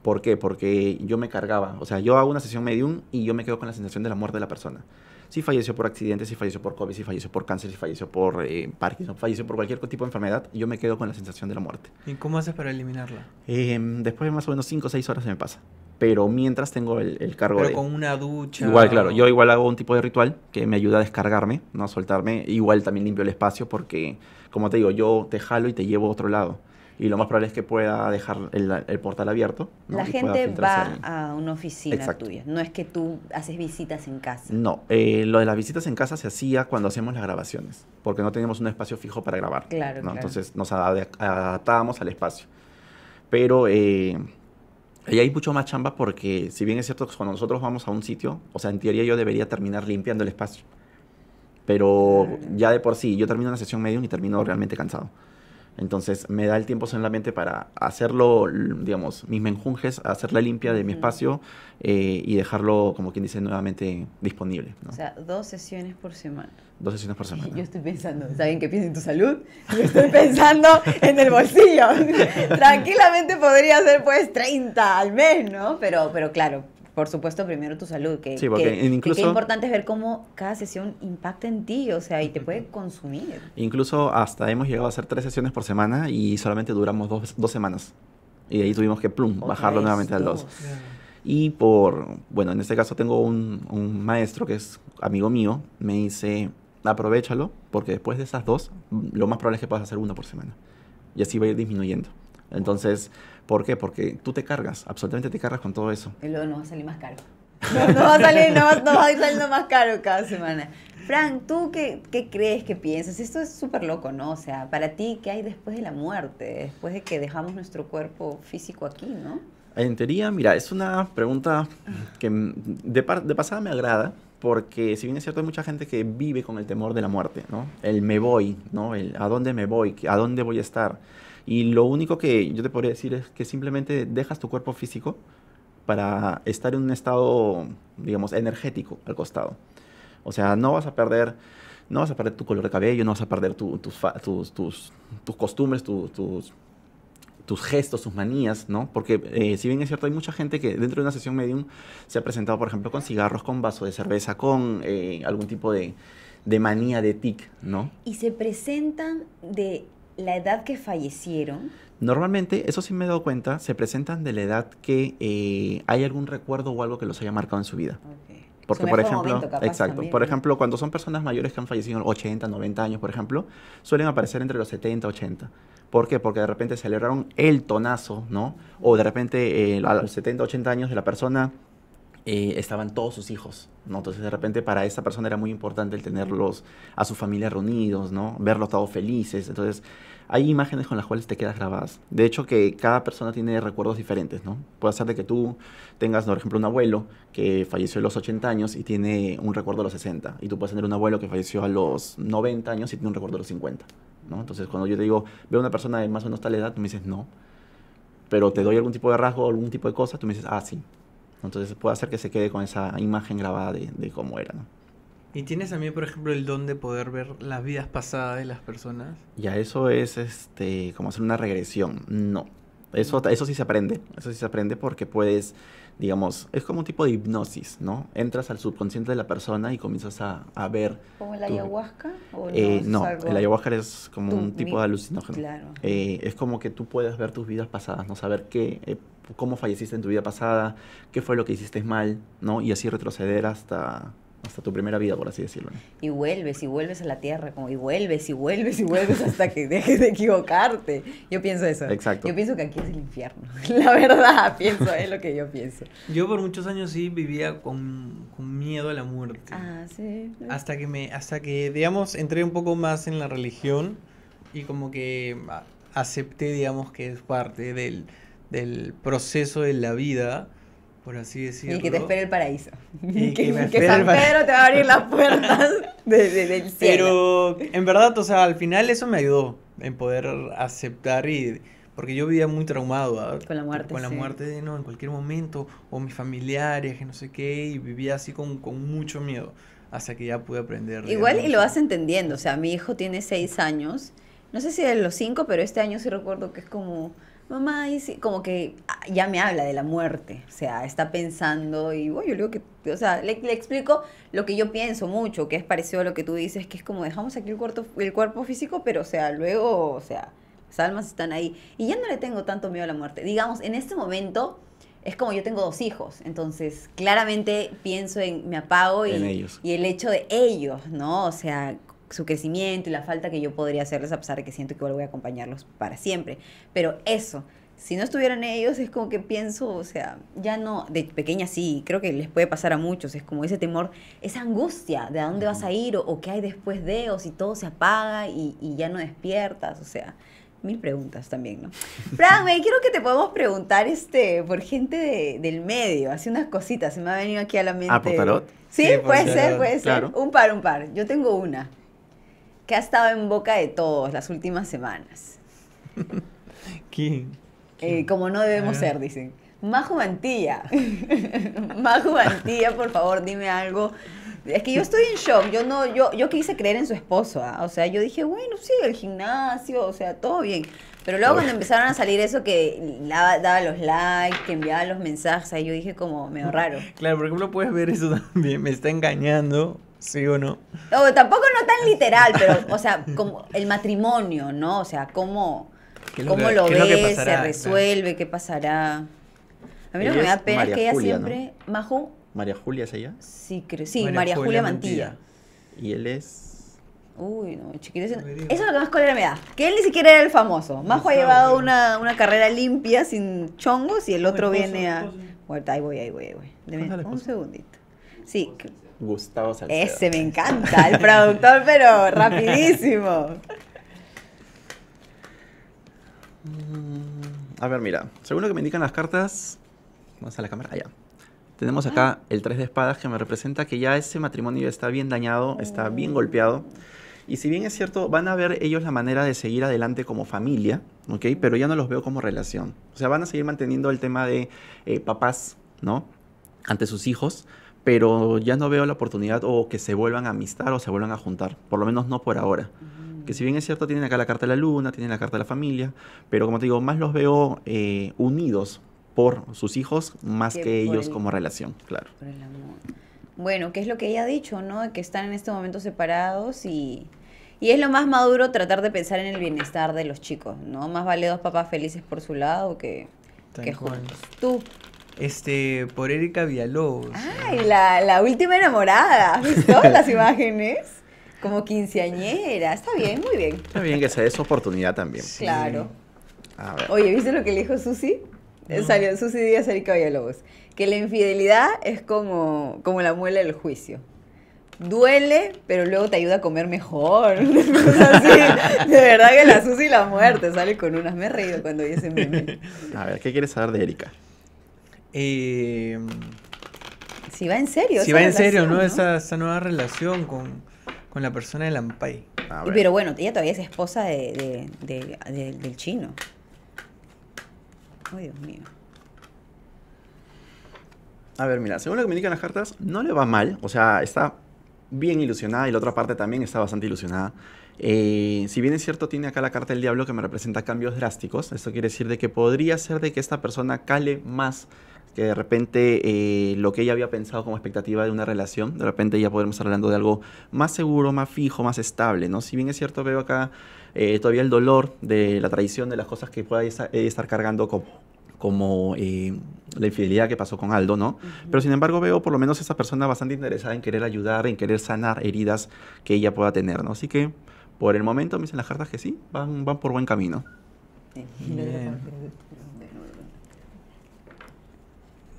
¿Por qué? Porque yo me cargaba, o sea, yo hago una sesión medium y yo me quedo con la sensación de la muerte de la persona si falleció por accidente, si falleció por COVID, si falleció por cáncer, si falleció por eh, Parkinson, falleció por cualquier tipo de enfermedad, yo me quedo con la sensación de la muerte. ¿Y cómo haces para eliminarla? Em, después de más o menos 5 o 6 horas se me pasa. Pero mientras tengo el, el cargo Pero con una ducha. Igual, claro. Yo igual hago un tipo de ritual que me ayuda a descargarme, no a soltarme. Igual también limpio el espacio porque, como te digo, yo te jalo y te llevo a otro lado y lo más probable es que pueda dejar el, portal abierto. La gente va a una oficina tuya, no es que tú haces visitas en casa. No, eh, lo de las visitas en casa se hacía cuando hacíamos las grabaciones, porque no teníamos un espacio fijo para grabar. Entonces nos adaptábamos al espacio. Pero eh, hay mucho más chamba porque, si bien es cierto que cuando nosotros vamos a un sitio, o sea, en teoría yo debería terminar limpiando el espacio. Pero ya de por sí, yo termino una sesión medium y termino realmente cansado. Entonces me da el tiempo solamente para hacerlo, digamos, mis menjunjes, hacer la limpia de mi espacio eh, y dejarlo, como quien dice, nuevamente disponible. O sea, dos sesiones por semana. Dos sesiones por semana. Yo estoy pensando, ¿saben qué piensa en tu salud? Yo estoy pensando en el bolsillo. Tranquilamente podría ser pues 30 al mes, ¿no? Pero, pero claro, por supuesto, primero tu salud. Que, sí, incluso... importante ver cómo cada sesión impacta en ti, o sea, y te puede consumir. Incluso hasta hemos llegado a hacer tres sesiones por semana y solamente duramos dos, semanas. Y ahí tuvimos que, plum, bajarlo nuevamente a dos. Y por, bueno, en este caso tengo un, maestro que es amigo mío, me dice, aprovechalo, porque después de esas dos, lo más probable es que puedas hacer una por semana. Y así va a ir disminuyendo. Entonces... ¿Por qué? Porque tú te cargas, absolutamente te cargas con todo eso. Y luego nos va a salir más caro. no va a salir, no, va a ir saliendo más caro cada semana. Frank, ¿tú qué, crees, qué piensas? Esto es súper loco, ¿no? O sea, para ti, ¿qué hay después de la muerte? Después de que dejamos nuestro cuerpo físico aquí, ¿no? En teoría, mira, es una pregunta que de, de pasada me agrada, porque si bien es cierto hay mucha gente que vive con el temor de la muerte, ¿no? El me voy, ¿no? El a dónde me voy, a dónde voy a estar. Y lo único que yo te podría decir es que simplemente dejas tu cuerpo físico para estar en un estado, digamos, energético al costado. O sea, no vas a perder, no vas a perder tu color de cabello, no vas a perder tus, tus, tus, costumbres, tus, tus gestos, tus manías, ¿no? Porque eh, si bien es cierto, hay mucha gente que dentro de una sesión medium se ha presentado, por ejemplo, con cigarros, con vaso de cerveza, con eh, algún tipo de, de manía de tic, ¿no? Y se presentan de la edad que fallecieron? Normalmente, eso sí me he dado cuenta, se presentan de la edad que eh, hay algún recuerdo o algo que los haya marcado en su vida. Porque, por ejemplo, exacto. por ejemplo, cuando son personas mayores que han fallecido en 80, 90 años, por ejemplo, suelen aparecer entre los 70, 80. ¿Por qué? Porque de repente se celebraron el tonazo, ¿no? O de repente eh, a los 70, 80 años de la persona eh, estaban todos sus hijos, ¿no? Entonces de repente para esa persona era muy importante el tenerlos a su familia reunidos, ¿no? Verlos todos felices. Entonces hay imágenes con las cuales te quedas grabadas. De hecho que cada persona tiene recuerdos diferentes, ¿no? Puede ser de que tú tengas, por ejemplo, un abuelo que falleció a los 80 años y tiene un recuerdo a los 60. Y tú puedes tener un abuelo que falleció a los 90 años y tiene un recuerdo a los 50. ¿no? Entonces, cuando yo te digo, veo una persona de más o menos tal edad, tú me dices, no. Pero te doy algún tipo de rasgo, algún tipo de cosa, tú me dices, ah, sí. Entonces puede hacer que se quede con esa imagen grabada de, cómo era. ¿no? ¿Y tienes a mí, por ejemplo, el don de poder ver las vidas pasadas de las personas? Ya, eso es este, como hacer una regresión. No. Eso, eso sí se aprende. Eso sí se aprende porque puedes digamos, es como un tipo de hipnosis, ¿no? Entras al subconsciente de la persona y comienzas a, ver. ¿Como el ayahuasca? Eh, no, el ayahuasca es como un tipo de alucinógeno. Eh, es como que tú puedes ver tus vidas pasadas, ¿no? Saber qué, eh, cómo falleciste en tu vida pasada, qué fue lo que hiciste mal, ¿no? Y así retroceder hasta hasta tu primera vida, por así decirlo. Y vuelves y vuelves a la tierra, como y vuelves y vuelves y vuelves hasta que dejes de equivocarte. Yo pienso eso. Exacto. Yo pienso que aquí es el infierno. La verdad, pienso, es lo que yo pienso. Yo por muchos años sí vivía con, miedo a la muerte. Ah, sí. Hasta que me, hasta que, digamos, entré un poco más en la religión y como que acepté, digamos, que es parte del, del proceso de la vida por así decirlo. Y que te espere el paraíso. Y que, San Pedro te va a abrir las puertas del cielo. Pero en verdad, o sea, al final eso me ayudó en poder aceptar y... Porque yo vivía muy traumado. ¿ah? Con la muerte. Con la muerte de, no, en cualquier momento, o mis familiares, que no sé qué, y vivía así con, mucho miedo, hasta que ya pude aprender. Igual y lo vas entendiendo, o sea, mi hijo tiene seis años, no sé si de los cinco, pero este año sí recuerdo que es como mamá, y sí, como que ah, ya me habla de la muerte, o sea, está pensando y, yo le que, o sea, le, explico lo que yo pienso mucho, que es parecido a lo que tú dices, que es como dejamos aquí el, cuerpo, el cuerpo físico, pero, o sea, luego, o sea, las almas están ahí. Y ya no le tengo tanto miedo a la muerte. Digamos, en este momento es como yo tengo dos hijos, entonces claramente pienso en, me apago y, en ellos. y el hecho de ellos, ¿no? O sea, su crecimiento y la falta que yo podría hacerles, a pesar de que siento que igual voy a acompañarlos para siempre. Pero eso, si no estuvieran ellos, es como que pienso, o sea, ya no, de pequeña sí, creo que les puede pasar a muchos, es como ese temor, esa angustia de a dónde vas a ir o, qué hay después de, o si todo se apaga y, ya no despiertas, o sea, mil preguntas también, ¿no? Fran, me quiero que te podamos preguntar este, por gente del medio, hace unas cositas, se me ha venido aquí a la mente. ¿A Sí, puede ser, puede ser. Un par, un par. Yo tengo una que ha estado en boca de todos las últimas semanas. Eh, ¿Quién? como no debemos ah. ser, dicen. Más Mantilla. Más Mantilla, por favor, dime algo. Es que yo estoy en shock. Yo no, yo, yo quise creer en su esposo. ¿ah? O sea, yo dije, bueno, sí, el gimnasio, o sea, todo bien. Pero luego cuando empezaron a salir eso que daba los likes, que enviaba los mensajes, ahí yo dije como medio raro. Claro, por ejemplo puedes ver eso también, me está engañando ¿Sí o no? tampoco no tan literal, pero, o sea, como el matrimonio, ¿no? O sea, cómo, lo, cómo lo ves, se resuelve, qué pasará. A mí lo que me da pena es que ella siempre. ¿Majo? ¿María Julia es ella? Sí, creo. Sí, María, Julia, Mantilla. Y él es. Uy, no, chiquito. Eso es lo que más cólera me da. Que él ni siquiera era el famoso. Majo ha llevado una, una, carrera limpia, sin chongos, y el otro viene a. Ahí voy, ahí voy, ahí voy. un segundito. Sí. Gustavo Salcedo. Ese me encanta, el productor, pero rapidísimo. A ver, mira, según lo que me indican las cartas, vamos a la cámara, allá. Tenemos acá el tres de espadas que me representa que ya ese matrimonio está bien dañado, está bien golpeado. Y si bien es cierto, van a ver ellos la manera de seguir adelante como familia, ¿ok? Pero ya no los veo como relación. O sea, van a seguir manteniendo el tema de eh, papás, ¿no? Ante sus hijos, pero ya no veo la oportunidad o que se vuelvan a amistar o se vuelvan a juntar, por lo menos no por ahora. Que si bien es cierto, tienen acá la carta de la luna, tienen la carta de la familia, pero como te digo, más los veo eh, unidos por sus hijos más que, ellos como relación, claro. Por el amor. Bueno, que es lo que ella ha dicho, ¿no? Que están en este momento separados y, es lo más maduro tratar de pensar en el bienestar de los chicos, ¿no? Más vale dos papás felices por su lado que, que juntos. Tú, este, por Erika Villalobos. Ay, la, la última enamorada. ¿viste visto las imágenes? Como quinceañera. Está bien, muy bien. Está bien que se dé su oportunidad también. Claro. Oye, ¿viste lo que le dijo Susi? Eh, salió Susi Díaz Erika Villalobos. Que la infidelidad es como, como la muela del juicio duele, pero luego te ayuda a comer mejor. de verdad que la Susi la muerte sale con unas. Me he reído cuando dicen meme. A ver, ¿qué quieres saber de Erika? Em, si va en serio. Si va en serio, ¿no? Esa, nueva relación con, con la persona de Lampay Pero bueno, ella todavía es esposa del chino. Ay, Dios mío. A ver, mira, según lo que me indican las cartas, no le va mal. O sea, está bien ilusionada y la otra parte también está bastante ilusionada. Eh, si bien es cierto, tiene acá la carta del diablo que me representa cambios drásticos. Esto quiere decir de que podría ser de que esta persona cale más de repente eh, lo que ella había pensado como expectativa de una relación, de repente ya podremos estar hablando de algo más seguro, más fijo, más estable, ¿no? Si bien es cierto, veo acá eh, todavía el dolor de la traición, de las cosas que pueda eh, estar cargando como, como la infidelidad que pasó con Aldo, ¿no? Pero sin embargo veo por lo menos esa persona bastante interesada en querer ayudar, en querer sanar heridas que ella pueda tener, ¿no? Así que por el momento me dicen las cartas que sí, van, van por buen camino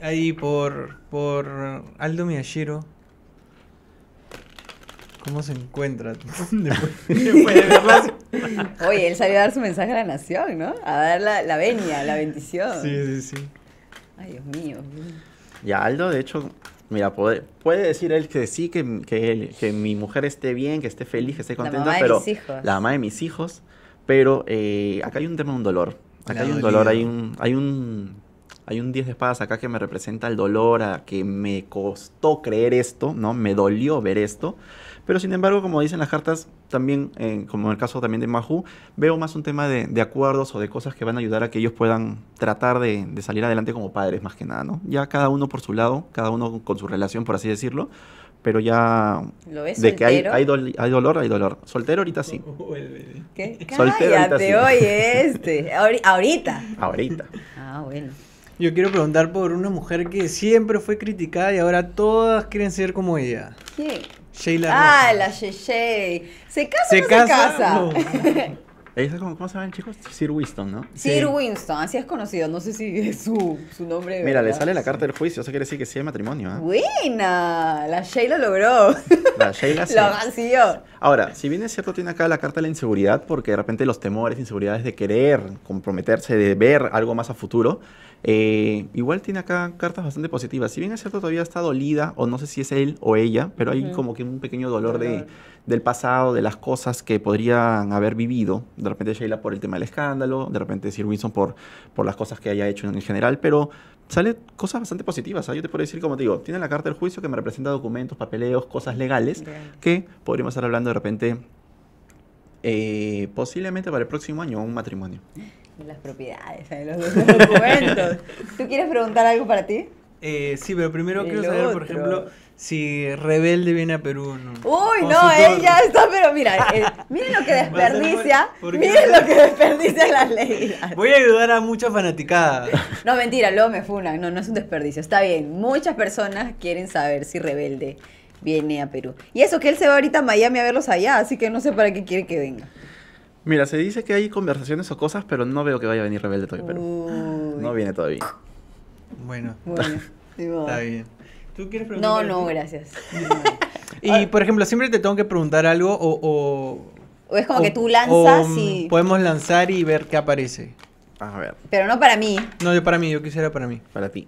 ahí por, por Aldo Miyashiro. ¿Cómo se encuentra? Oye, él salió a dar su mensaje a la nación, ¿no? A dar la, la venia, la bendición. Sí, sí, sí. Ay, Dios mío. Y Aldo, de hecho, mira, puede, puede decir él que sí, que, mi mujer esté bien, que esté feliz, que esté contenta, la mamá de mis hijos. la mamá de mis hijos. Pero eh, acá hay un tema, un dolor. Acá hay un dolor, hay un, hay un hay un 10 de espadas acá que me representa el dolor, a que me costó creer esto, ¿no? Me dolió ver esto. Pero sin embargo, como dicen las cartas, también, eh, como en el caso también de Mahu, veo más un tema de, acuerdos o de cosas que van a ayudar a que ellos puedan tratar de, salir adelante como padres, más que nada, ¿no? Ya cada uno por su lado, cada uno con su relación, por así decirlo. Pero ya. ¿Lo ves, de que hay, hay, dolor, hay dolor. Soltero ahorita sí. ¿Qué? Cállate, ahorita oye este. Ahorita. Ahorita. Ah, bueno. Yo quiero preguntar por una mujer que siempre fue criticada y ahora todas quieren ser como ella. ¿Quién? Sheila. Ah, la she ¿Se casa ¿Se casa? se casa? ¿Cómo, se llama chicos? Sir Winston, ¿no? Sir Winston, así es conocido. No sé si es su, su nombre. Mira, le sale la carta del juicio, eso quiere decir que sí hay matrimonio. ¿eh? Buena, la Sheila logró. La Sheila sí. Lo Ahora, si bien es cierto, tiene acá la carta de la inseguridad, porque de repente los temores, inseguridades de querer comprometerse, de ver algo más a futuro. Eh, igual tiene acá cartas bastante positivas. Si bien es cierto, todavía está dolida, o no sé si es él o ella, pero hay como que un pequeño dolor, De, del pasado, de las cosas que podrían haber vivido. De repente Sheila por el tema del escándalo, de repente Sir Winston por, por las cosas que haya hecho en general, pero sale cosas bastante positivas. ¿ah? Yo te puedo decir, como digo, tiene la carta del juicio que me representa documentos, papeleos, cosas legales, que podríamos estar hablando de repente, eh, posiblemente para el próximo año, un matrimonio las propiedades, los, los documentos. ¿Tú quieres preguntar algo para ti? Eh, sí, pero primero quiero saber, por ejemplo, si Rebelde viene a Perú. No. Uy, no, él ya está, pero mira, eh, miren lo que desperdicia, miren lo que desperdicia las leyes. Voy a ayudar a muchas fanaticadas. No, mentira, luego me funan, no, no es un desperdicio, está bien, muchas personas quieren saber si Rebelde viene a Perú. Y eso que él se va ahorita a Miami a verlos allá, así que no sé para qué quiere que venga. Mira, se dice que hay conversaciones o cosas, pero no veo que vaya a venir Rebelde todavía, pero no viene todavía. Bueno. Bueno. Está bien. ¿Tú quieres preguntar? No, no, gracias. y, por ejemplo, siempre te tengo que preguntar algo o... o, es como que tú lanzas y... Podemos lanzar y ver qué aparece. A ver. Pero no para mí. No, yo para mí, yo quisiera para mí. Para ti.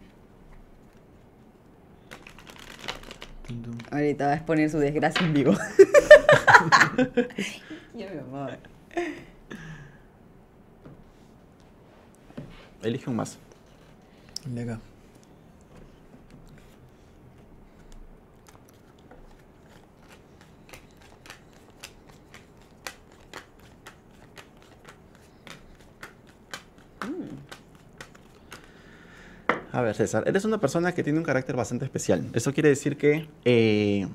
Ahorita va a exponer su desgracia en vivo. Yo me Elige un más. A ver, César, eres una persona que tiene un carácter bastante especial. Eso quiere decir que eh,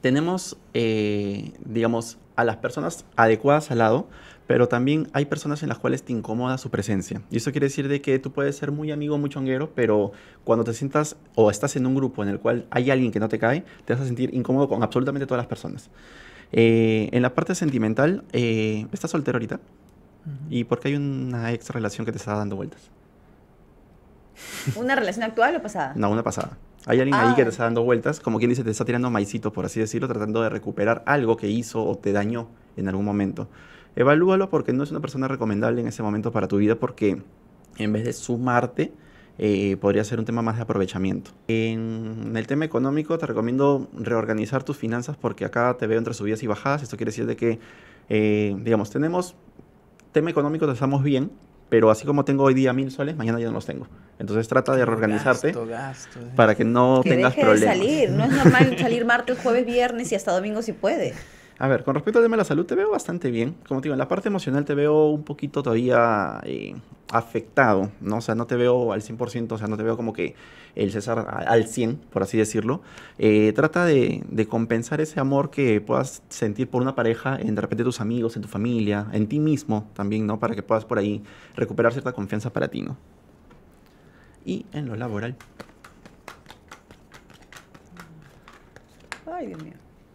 tenemos, eh, digamos, a las personas adecuadas al lado, pero también hay personas en las cuales te incomoda su presencia. Y eso quiere decir de que tú puedes ser muy amigo, muy chonguero, pero cuando te sientas o estás en un grupo en el cual hay alguien que no te cae, te vas a sentir incómodo con absolutamente todas las personas. Eh, en la parte sentimental, eh, ¿estás soltero ahorita? ¿Y por qué hay una ex relación que te está dando vueltas? ¿Una relación actual o pasada? No, una pasada. Hay alguien ahí que te ah. está dando vueltas, como quien dice, te está tirando maicito, por así decirlo, tratando de recuperar algo que hizo o te dañó en algún momento. Evalúalo porque no es una persona recomendable en ese momento para tu vida porque en vez de sumarte, eh, podría ser un tema más de aprovechamiento. En el tema económico te recomiendo reorganizar tus finanzas porque acá te veo entre subidas y bajadas. Esto quiere decir de que, eh, digamos, tenemos tema económico, te estamos bien, pero así como tengo hoy día mil soles, mañana ya no los tengo. Entonces trata de reorganizarte eh. para que no tengas problemas. salir, no es normal salir martes, jueves, viernes y hasta domingo si puede. A ver, con respecto al tema de la salud, te veo bastante bien. Como te digo, en la parte emocional te veo un poquito todavía eh, afectado, ¿no? O sea, no te veo al 100%, o sea, no te veo como que el César al 100, por así decirlo. Eh, trata de, de, compensar ese amor que puedas sentir por una pareja en de repente tus amigos, en tu familia, en ti mismo también, ¿no? Para que puedas por ahí recuperar cierta confianza para ti, ¿no? Y en lo laboral. Ay, Dios mío.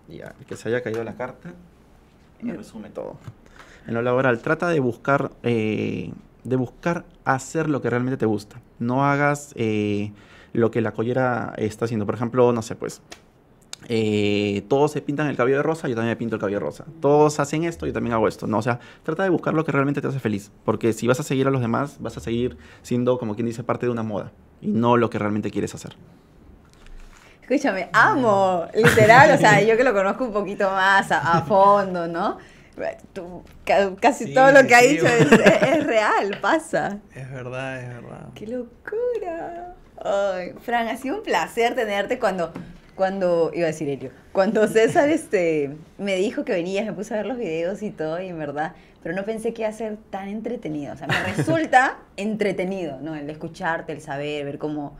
Ya, que se haya caído la carta. Y resume todo. En lo laboral, trata de buscar, eh, de buscar hacer lo que realmente te gusta. No hagas eh, lo que la collera está haciendo. Por ejemplo, no sé, pues, eh, todos se pintan el cabello de rosa, yo también me pinto el cabello de rosa. Todos hacen esto, yo también hago esto. No, o sea, trata de buscar lo que realmente te hace feliz, porque si vas a seguir a los demás, vas a seguir siendo, como quien dice, parte de una moda y no lo que realmente quieres hacer escúchame, amo, literal, o sea, yo que lo conozco un poquito más a, fondo, ¿no? casi todo lo que ha dicho es, real, pasa. Es verdad, es verdad. ¡Qué locura! Ay, Fran, ha sido un placer tenerte cuando, cuando, iba a decir Elio, cuando César este, me dijo que venías, me puse a ver los videos y todo, y en verdad, pero no pensé que iba a ser tan entretenido. O sea, me resulta entretenido, ¿no? El escucharte, el saber, ver cómo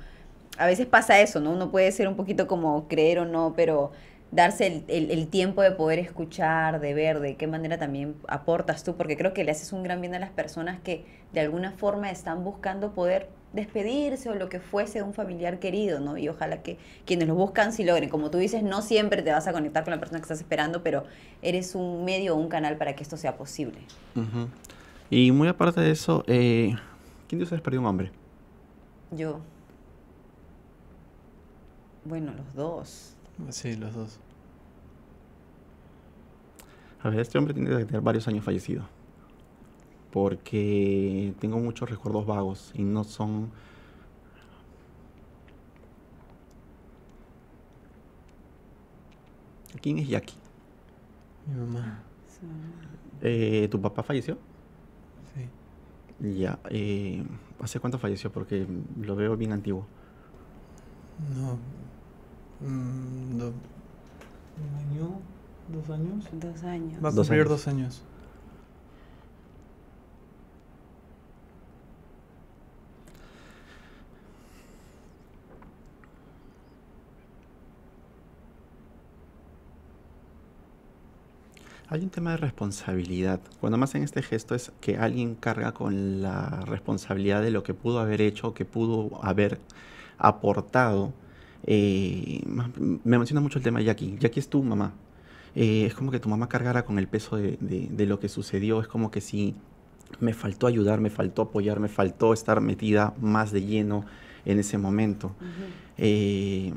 a veces pasa eso, ¿no? Uno puede ser un poquito como creer o no, pero darse el, el, tiempo de poder escuchar, de ver, de qué manera también aportas tú, porque creo que le haces un gran bien a las personas que de alguna forma están buscando poder despedirse o lo que fuese de un familiar querido, ¿no? Y ojalá que quienes lo buscan sí logren. Como tú dices, no siempre te vas a conectar con la persona que estás esperando, pero eres un medio o un canal para que esto sea posible. Y muy aparte de eso, eh, ¿quién de ustedes perdió un hombre? Yo. Bueno, los dos. Sí, los dos. A ver, este hombre tiene que tener varios años fallecido. Porque tengo muchos recuerdos vagos y no son. ¿Quién es Jackie? Mi mamá. Eh, ¿Tu papá falleció? Sí. Ya. Eh, ¿Hace cuánto falleció? Porque lo veo bien antiguo. No, Mm, ¿Dos años? Dos años. Va a cumplir años. Hay un tema de responsabilidad. Cuando más en este gesto es que alguien carga con la responsabilidad de lo que pudo haber hecho, que pudo haber aportado eh, me menciona mucho el tema de Jackie. Jackie es tu mamá. Eh, es como que tu mamá cargara con el peso de, lo que sucedió. Es como que si me faltó ayudar, me faltó apoyar, me faltó estar metida más de lleno en ese momento. Eh,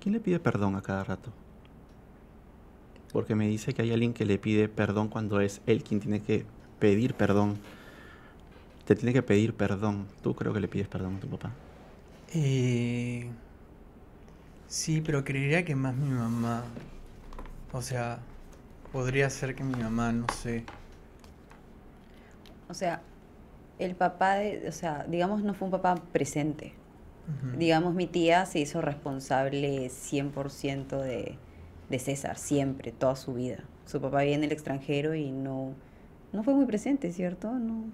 ¿Quién le pide perdón a cada rato? porque me dice que hay alguien que le pide perdón cuando es él quien tiene que pedir perdón. Te tiene que pedir perdón. Tú creo que le pides perdón a tu papá. Eh, sí, pero creería que más mi mamá. O sea, podría ser que mi mamá, no sé. O sea, el papá, de, o sea, digamos, no fue un papá presente. Digamos, mi tía se hizo responsable 100% de, de César, siempre, toda su vida. Su papá viene en el extranjero y no, no fue muy presente, ¿cierto? No.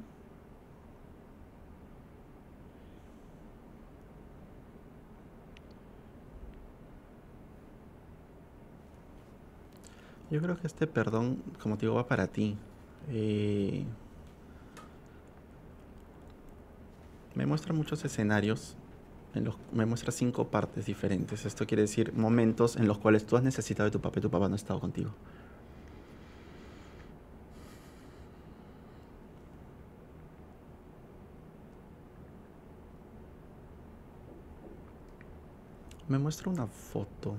Yo creo que este perdón, como te digo, va para ti. Eh, me muestra muchos escenarios me muestra cinco partes diferentes. Esto quiere decir momentos en los cuales tú has necesitado de tu papá y tu papá no ha estado contigo. Me muestra una foto.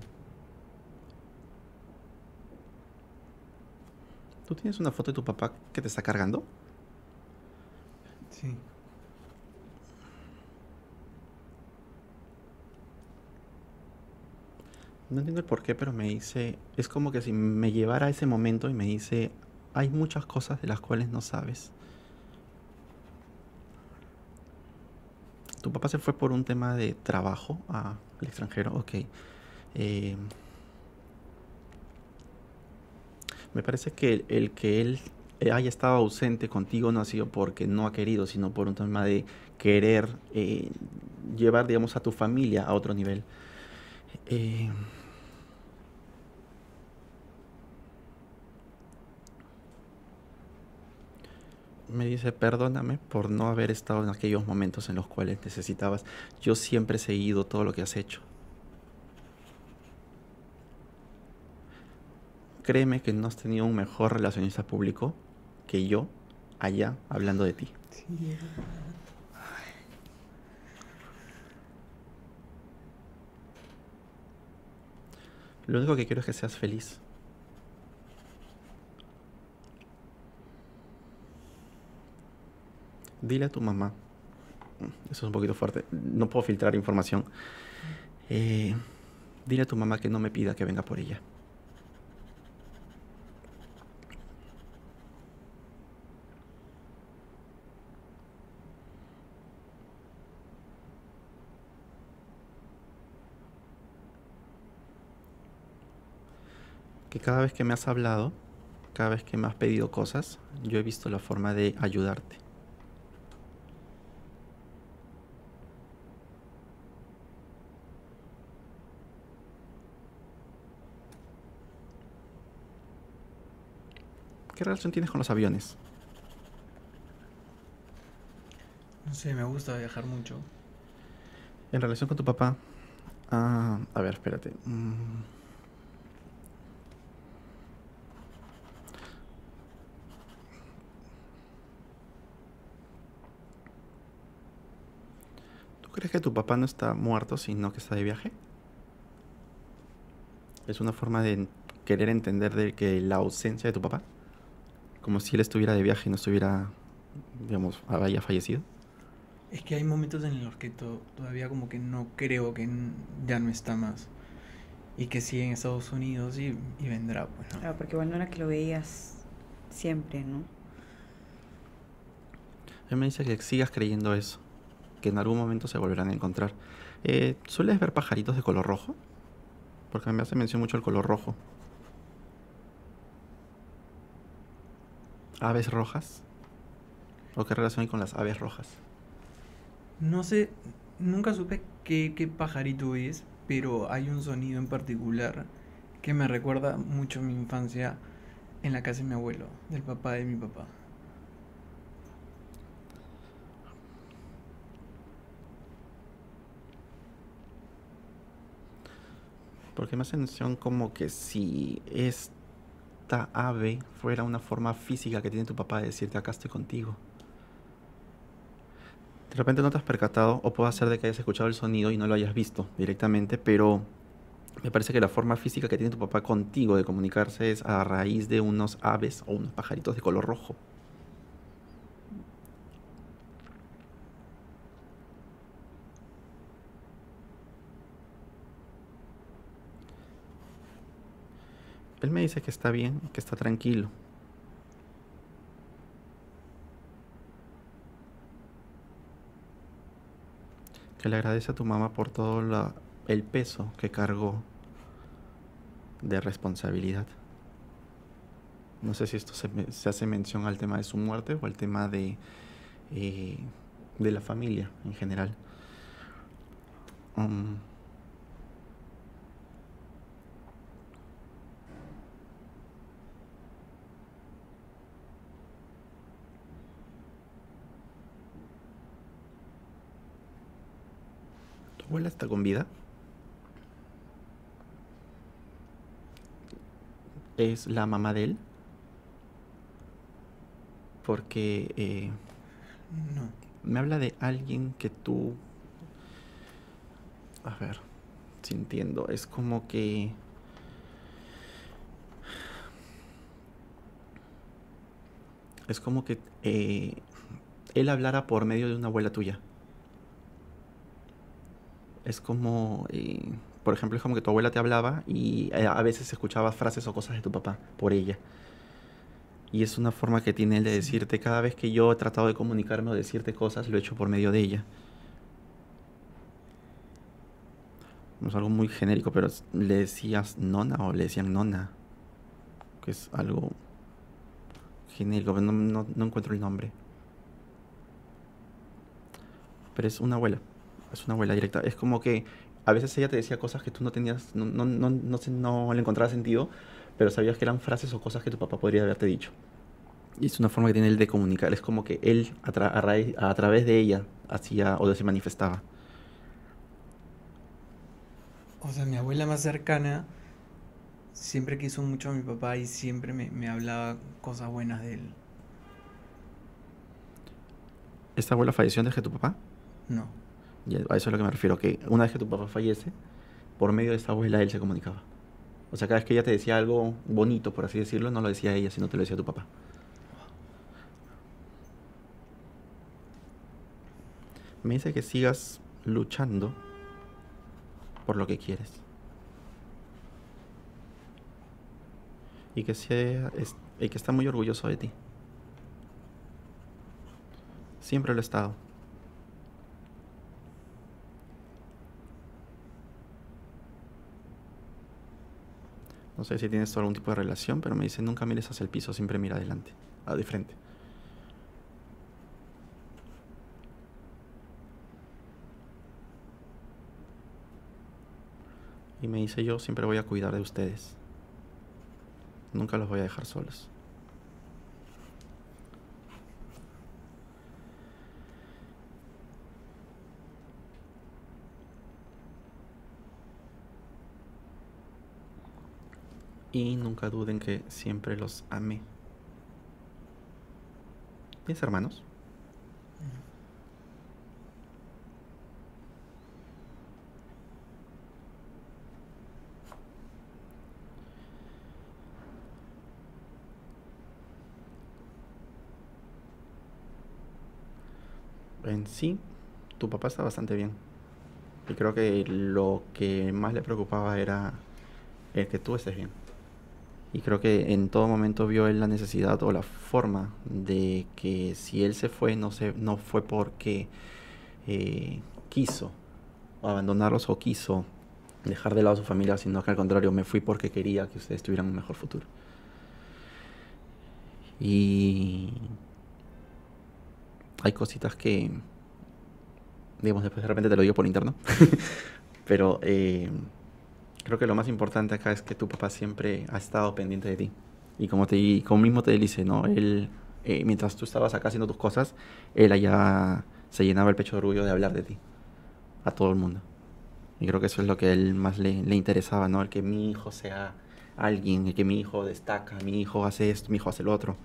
¿Tú tienes una foto de tu papá que te está cargando? Sí. no entiendo el por qué, pero me dice, es como que si me llevara a ese momento y me dice, hay muchas cosas de las cuales no sabes. Tu papá se fue por un tema de trabajo al extranjero, ok. Em, me parece que el, que él haya estado ausente contigo no ha sido porque no ha querido, sino por un tema de querer eh, llevar, digamos, a tu familia a otro nivel. Eh, me dice, perdóname por no haber estado en aquellos momentos en los cuales necesitabas. Yo siempre he seguido todo lo que has hecho. Créeme que no has tenido un mejor relacionista público que yo allá hablando de ti. Lo único que quiero es que seas feliz. Dile a tu mamá. Mm, eso es un poquito fuerte. No puedo filtrar información. Eh, dile a tu mamá que no me pida que venga por ella. cada vez que me has hablado, cada vez que me has pedido cosas, yo he visto la forma de ayudarte. ¿Qué relación tienes con los aviones? No sé, me gusta viajar mucho. En relación con tu papá. Ah, a ver, espérate. Mm. crees que tu papá no está muerto, sino que está de viaje? Es una forma de querer entender de que la ausencia de tu papá, como si él estuviera de viaje y no estuviera, digamos, haya fallecido. Es que hay momentos en los que todavía como que no creo que ya no está más. Y que sigue en Estados Unidos y, vendrá. Pues, porque igual no era que lo veías siempre, ¿no? Él me dice que sigas creyendo eso que en algún momento se volverán a encontrar. Eh, ¿Sueles ver pajaritos de color rojo? Porque me hace mención mucho el color rojo. ¿Aves rojas? ¿O qué relación hay con las aves rojas? No sé, nunca supe qué, qué pajarito es, pero hay un sonido en particular que me recuerda mucho mi infancia en la casa de mi abuelo, del papá de mi papá. Porque me hace sensación como que si esta ave fuera una forma física que tiene tu papá de decirte acá estoy contigo. De repente no te has percatado o puede ser de que hayas escuchado el sonido y no lo hayas visto directamente, pero me parece que la forma física que tiene tu papá contigo de comunicarse es a raíz de unos aves o unos pajaritos de color rojo. Él me dice que está bien, que está tranquilo. Que le agradece a tu mamá por todo el peso que cargó de responsabilidad. No sé si esto se, hace mención al tema de su muerte o al tema de, eh, de la familia en general. Um, abuela está con vida? ¿Es la mamá de él? Porque... Eh, no. Me habla de alguien que tú... A ver, sintiendo. Es como que... Es como que eh, él hablara por medio de una abuela tuya. Es como, eh, por ejemplo, es como que tu abuela te hablaba y eh, a veces escuchabas frases o cosas de tu papá por ella. Y es una forma que tiene él de decirte, cada vez que yo he tratado de comunicarme o decirte cosas, lo he hecho por medio de ella. es algo muy genérico, pero le decías nona o le decían nona, que es algo genérico, pero no encuentro el nombre. Pero es una abuela es una abuela directa. Es como que a veces ella te decía cosas que tú no tenías, no, no, no, no, le encontrabas sentido, pero sabías que eran frases o cosas que tu papá podría haberte dicho. Y es una forma que tiene él de comunicar. Es como que él a, a, través de ella hacía o se manifestaba. O sea, mi abuela más cercana siempre quiso mucho a mi papá y siempre me, me hablaba cosas buenas de él. ¿Esta abuela falleció antes que tu papá? No a eso es lo que me refiero, que una vez que tu papá fallece, por medio de esta abuela él se comunicaba. O sea, cada vez que ella te decía algo bonito, por así decirlo, no lo decía ella, sino te lo decía tu papá. Me dice que sigas luchando por lo que quieres. Y que, sea, y que está muy orgulloso de ti. Siempre lo he estado. No sé si tienes algún tipo de relación, pero me dice nunca mires hacia el piso, siempre mira adelante, a ah, diferente. Y me dice yo siempre voy a cuidar de ustedes. Nunca los voy a dejar solos. y nunca duden que siempre los amé. ¿Tienes hermanos? en sí, tu papá está bastante bien. Y creo que lo que más le preocupaba era el que tú estés bien. Y creo que en todo momento vio él la necesidad o la forma de que si él se fue, no, se, no fue porque eh, quiso abandonarlos o quiso dejar de lado a su familia, sino que al contrario, me fui porque quería que ustedes tuvieran un mejor futuro. Y hay cositas que, digamos, después de repente te lo digo por interno, pero eh, creo que lo más importante acá es que tu papá siempre ha estado pendiente de ti. Y como, te, como mismo te dice, ¿no? Él, eh, mientras tú estabas acá haciendo tus cosas, él allá se llenaba el pecho de orgullo de hablar de ti a todo el mundo. Y creo que eso es lo que a él más le, interesaba, ¿no? El que mi hijo sea alguien, el que mi hijo destaca, mi hijo hace esto, mi hijo hace lo otro.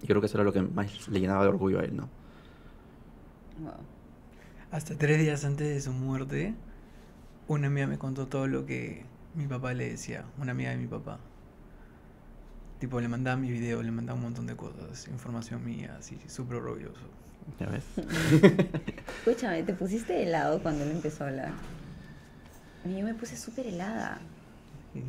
Y creo que eso era lo que más le llenaba de orgullo a él, ¿no? Hasta tres días antes de su muerte, una amiga me contó todo lo que mi papá le decía, una amiga de mi papá. Tipo, le mandaba mi video, le mandaba un montón de cosas, información mía, así, súper orgulloso. ¿Ya ves? Escúchame, te pusiste helado cuando él empezó a hablar. yo me puse súper helada.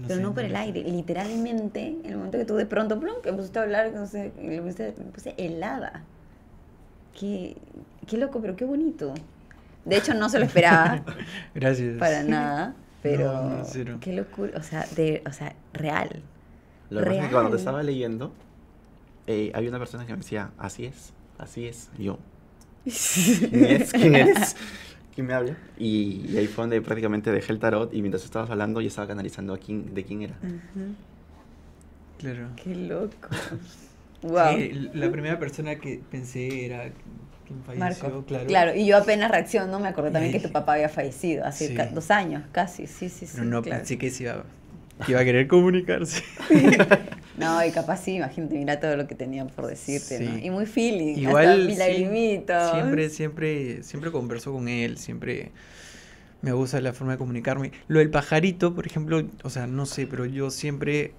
pero no por el aire, literalmente, en el momento que tú de pronto, plum, que pusiste a hablar, no sé, me puse, me puse helada. Qué, qué loco, pero qué bonito. De hecho, no se lo esperaba. Gracias. Para nada. Pero qué locura. O sea, de, real. Lo real. es que cuando estaba leyendo, eh, había una persona que me decía, así es, así es. yo, ¿quién es? ¿Quién es? ¿Quién me habla? Y, ahí fue donde prácticamente dejé el tarot y mientras estabas hablando yo estaba canalizando a quién, de quién era. Claro. Qué loco. wow. la primera persona que pensé era Marco. claro. y yo apenas reacciono, me acordé también que tu papá había fallecido hace dos años, casi, sí, sí, sí. No, no pensé que, iba, a querer comunicarse. No, y capaz sí, imagínate, mira todo lo que tenía por decirte, ¿no? Y muy feeling, Igual, siempre, siempre, siempre converso con él, siempre me gusta la forma de comunicarme. Lo del pajarito, por ejemplo, o sea, no sé, pero yo siempre,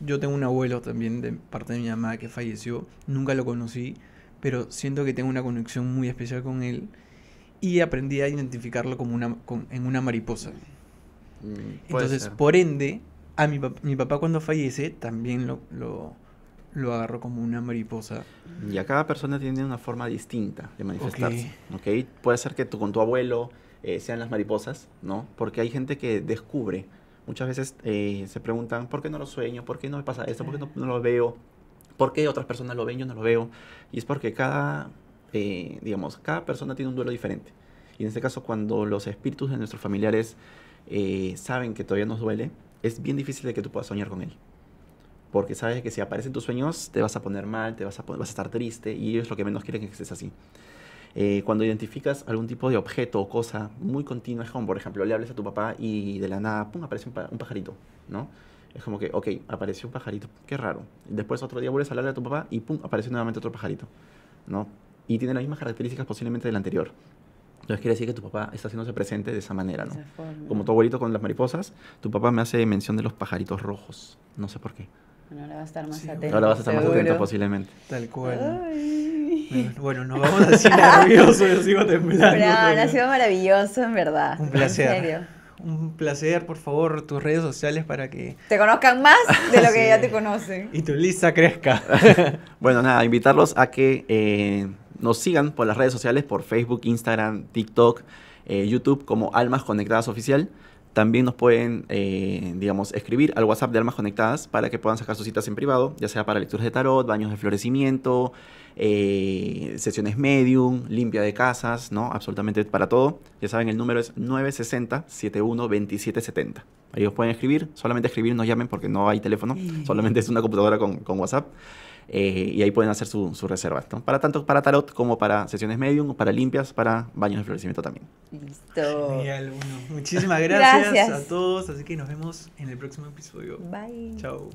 yo tengo un abuelo también de parte de mi mamá que falleció, nunca lo conocí, pero siento que tengo una conexión muy especial con él y aprendí a identificarlo como una, en una mariposa. Mm, Entonces, por ende, a mi, papá cuando fallece también lo, agarro como una mariposa. Y a cada persona tiene una forma distinta de manifestarse. Okay. Puede ser que tú, con tu abuelo eh, sean las mariposas, ¿no? Porque hay gente que descubre. Muchas veces eh, se preguntan, ¿por qué no lo sueño? ¿Por qué no me pasa esto? ¿Por qué no, no lo veo? ¿Por qué otras personas lo ven, yo no lo veo? Y es porque cada, eh, digamos, cada persona tiene un duelo diferente. Y en este caso, cuando los espíritus de nuestros familiares eh, saben que todavía nos duele, es bien difícil de que tú puedas soñar con él. Porque sabes que si aparecen tus sueños, te vas a poner mal, te vas a, vas a estar triste, y ellos lo que menos quieren es que estés así. Eh, cuando identificas algún tipo de objeto o cosa muy continua, como por ejemplo, le hables a tu papá y de la nada, pum, aparece un pajarito, ¿no? Es como que, ok, apareció un pajarito, qué raro. Después otro día vuelves a hablarle a tu papá y pum, aparece nuevamente otro pajarito, ¿no? Y tiene las mismas características posiblemente del anterior. Entonces quiere decir que tu papá está haciéndose presente de esa manera, ¿no? como tu abuelito con las mariposas, tu papá me hace mención de los pajaritos rojos. No sé por qué. ahora vas a estar más atento. Ahora vas a estar más atento posiblemente. Tal cual. Bueno, nos vamos a decir nerviosos, yo sigo temblando. No, ha ah, sido maravilloso, en verdad. Un placer. En serio un placer, por favor, tus redes sociales para que... Te conozcan más de lo que ya te conocen. Y tu lista crezca. bueno, nada, invitarlos a que eh, nos sigan por las redes sociales, por Facebook, Instagram, TikTok, eh, YouTube, como Almas Conectadas Oficial. También nos pueden, eh, digamos, escribir al WhatsApp de Almas Conectadas para que puedan sacar sus citas en privado, ya sea para lecturas de tarot, baños de florecimiento, eh, sesiones medium, limpia de casas, ¿no? Absolutamente para todo. Ya saben, el número es 960-71-2770. Ahí os pueden escribir, solamente escribir, no llamen porque no hay teléfono, solamente es una computadora con, con WhatsApp. Eh, y ahí pueden hacer su reserva Para tanto para tarot como para sesiones medium, para limpias, para baños de florecimiento también. Listo. muchísimas gracias, a todos, así que nos vemos en el próximo episodio. Bye. Chao.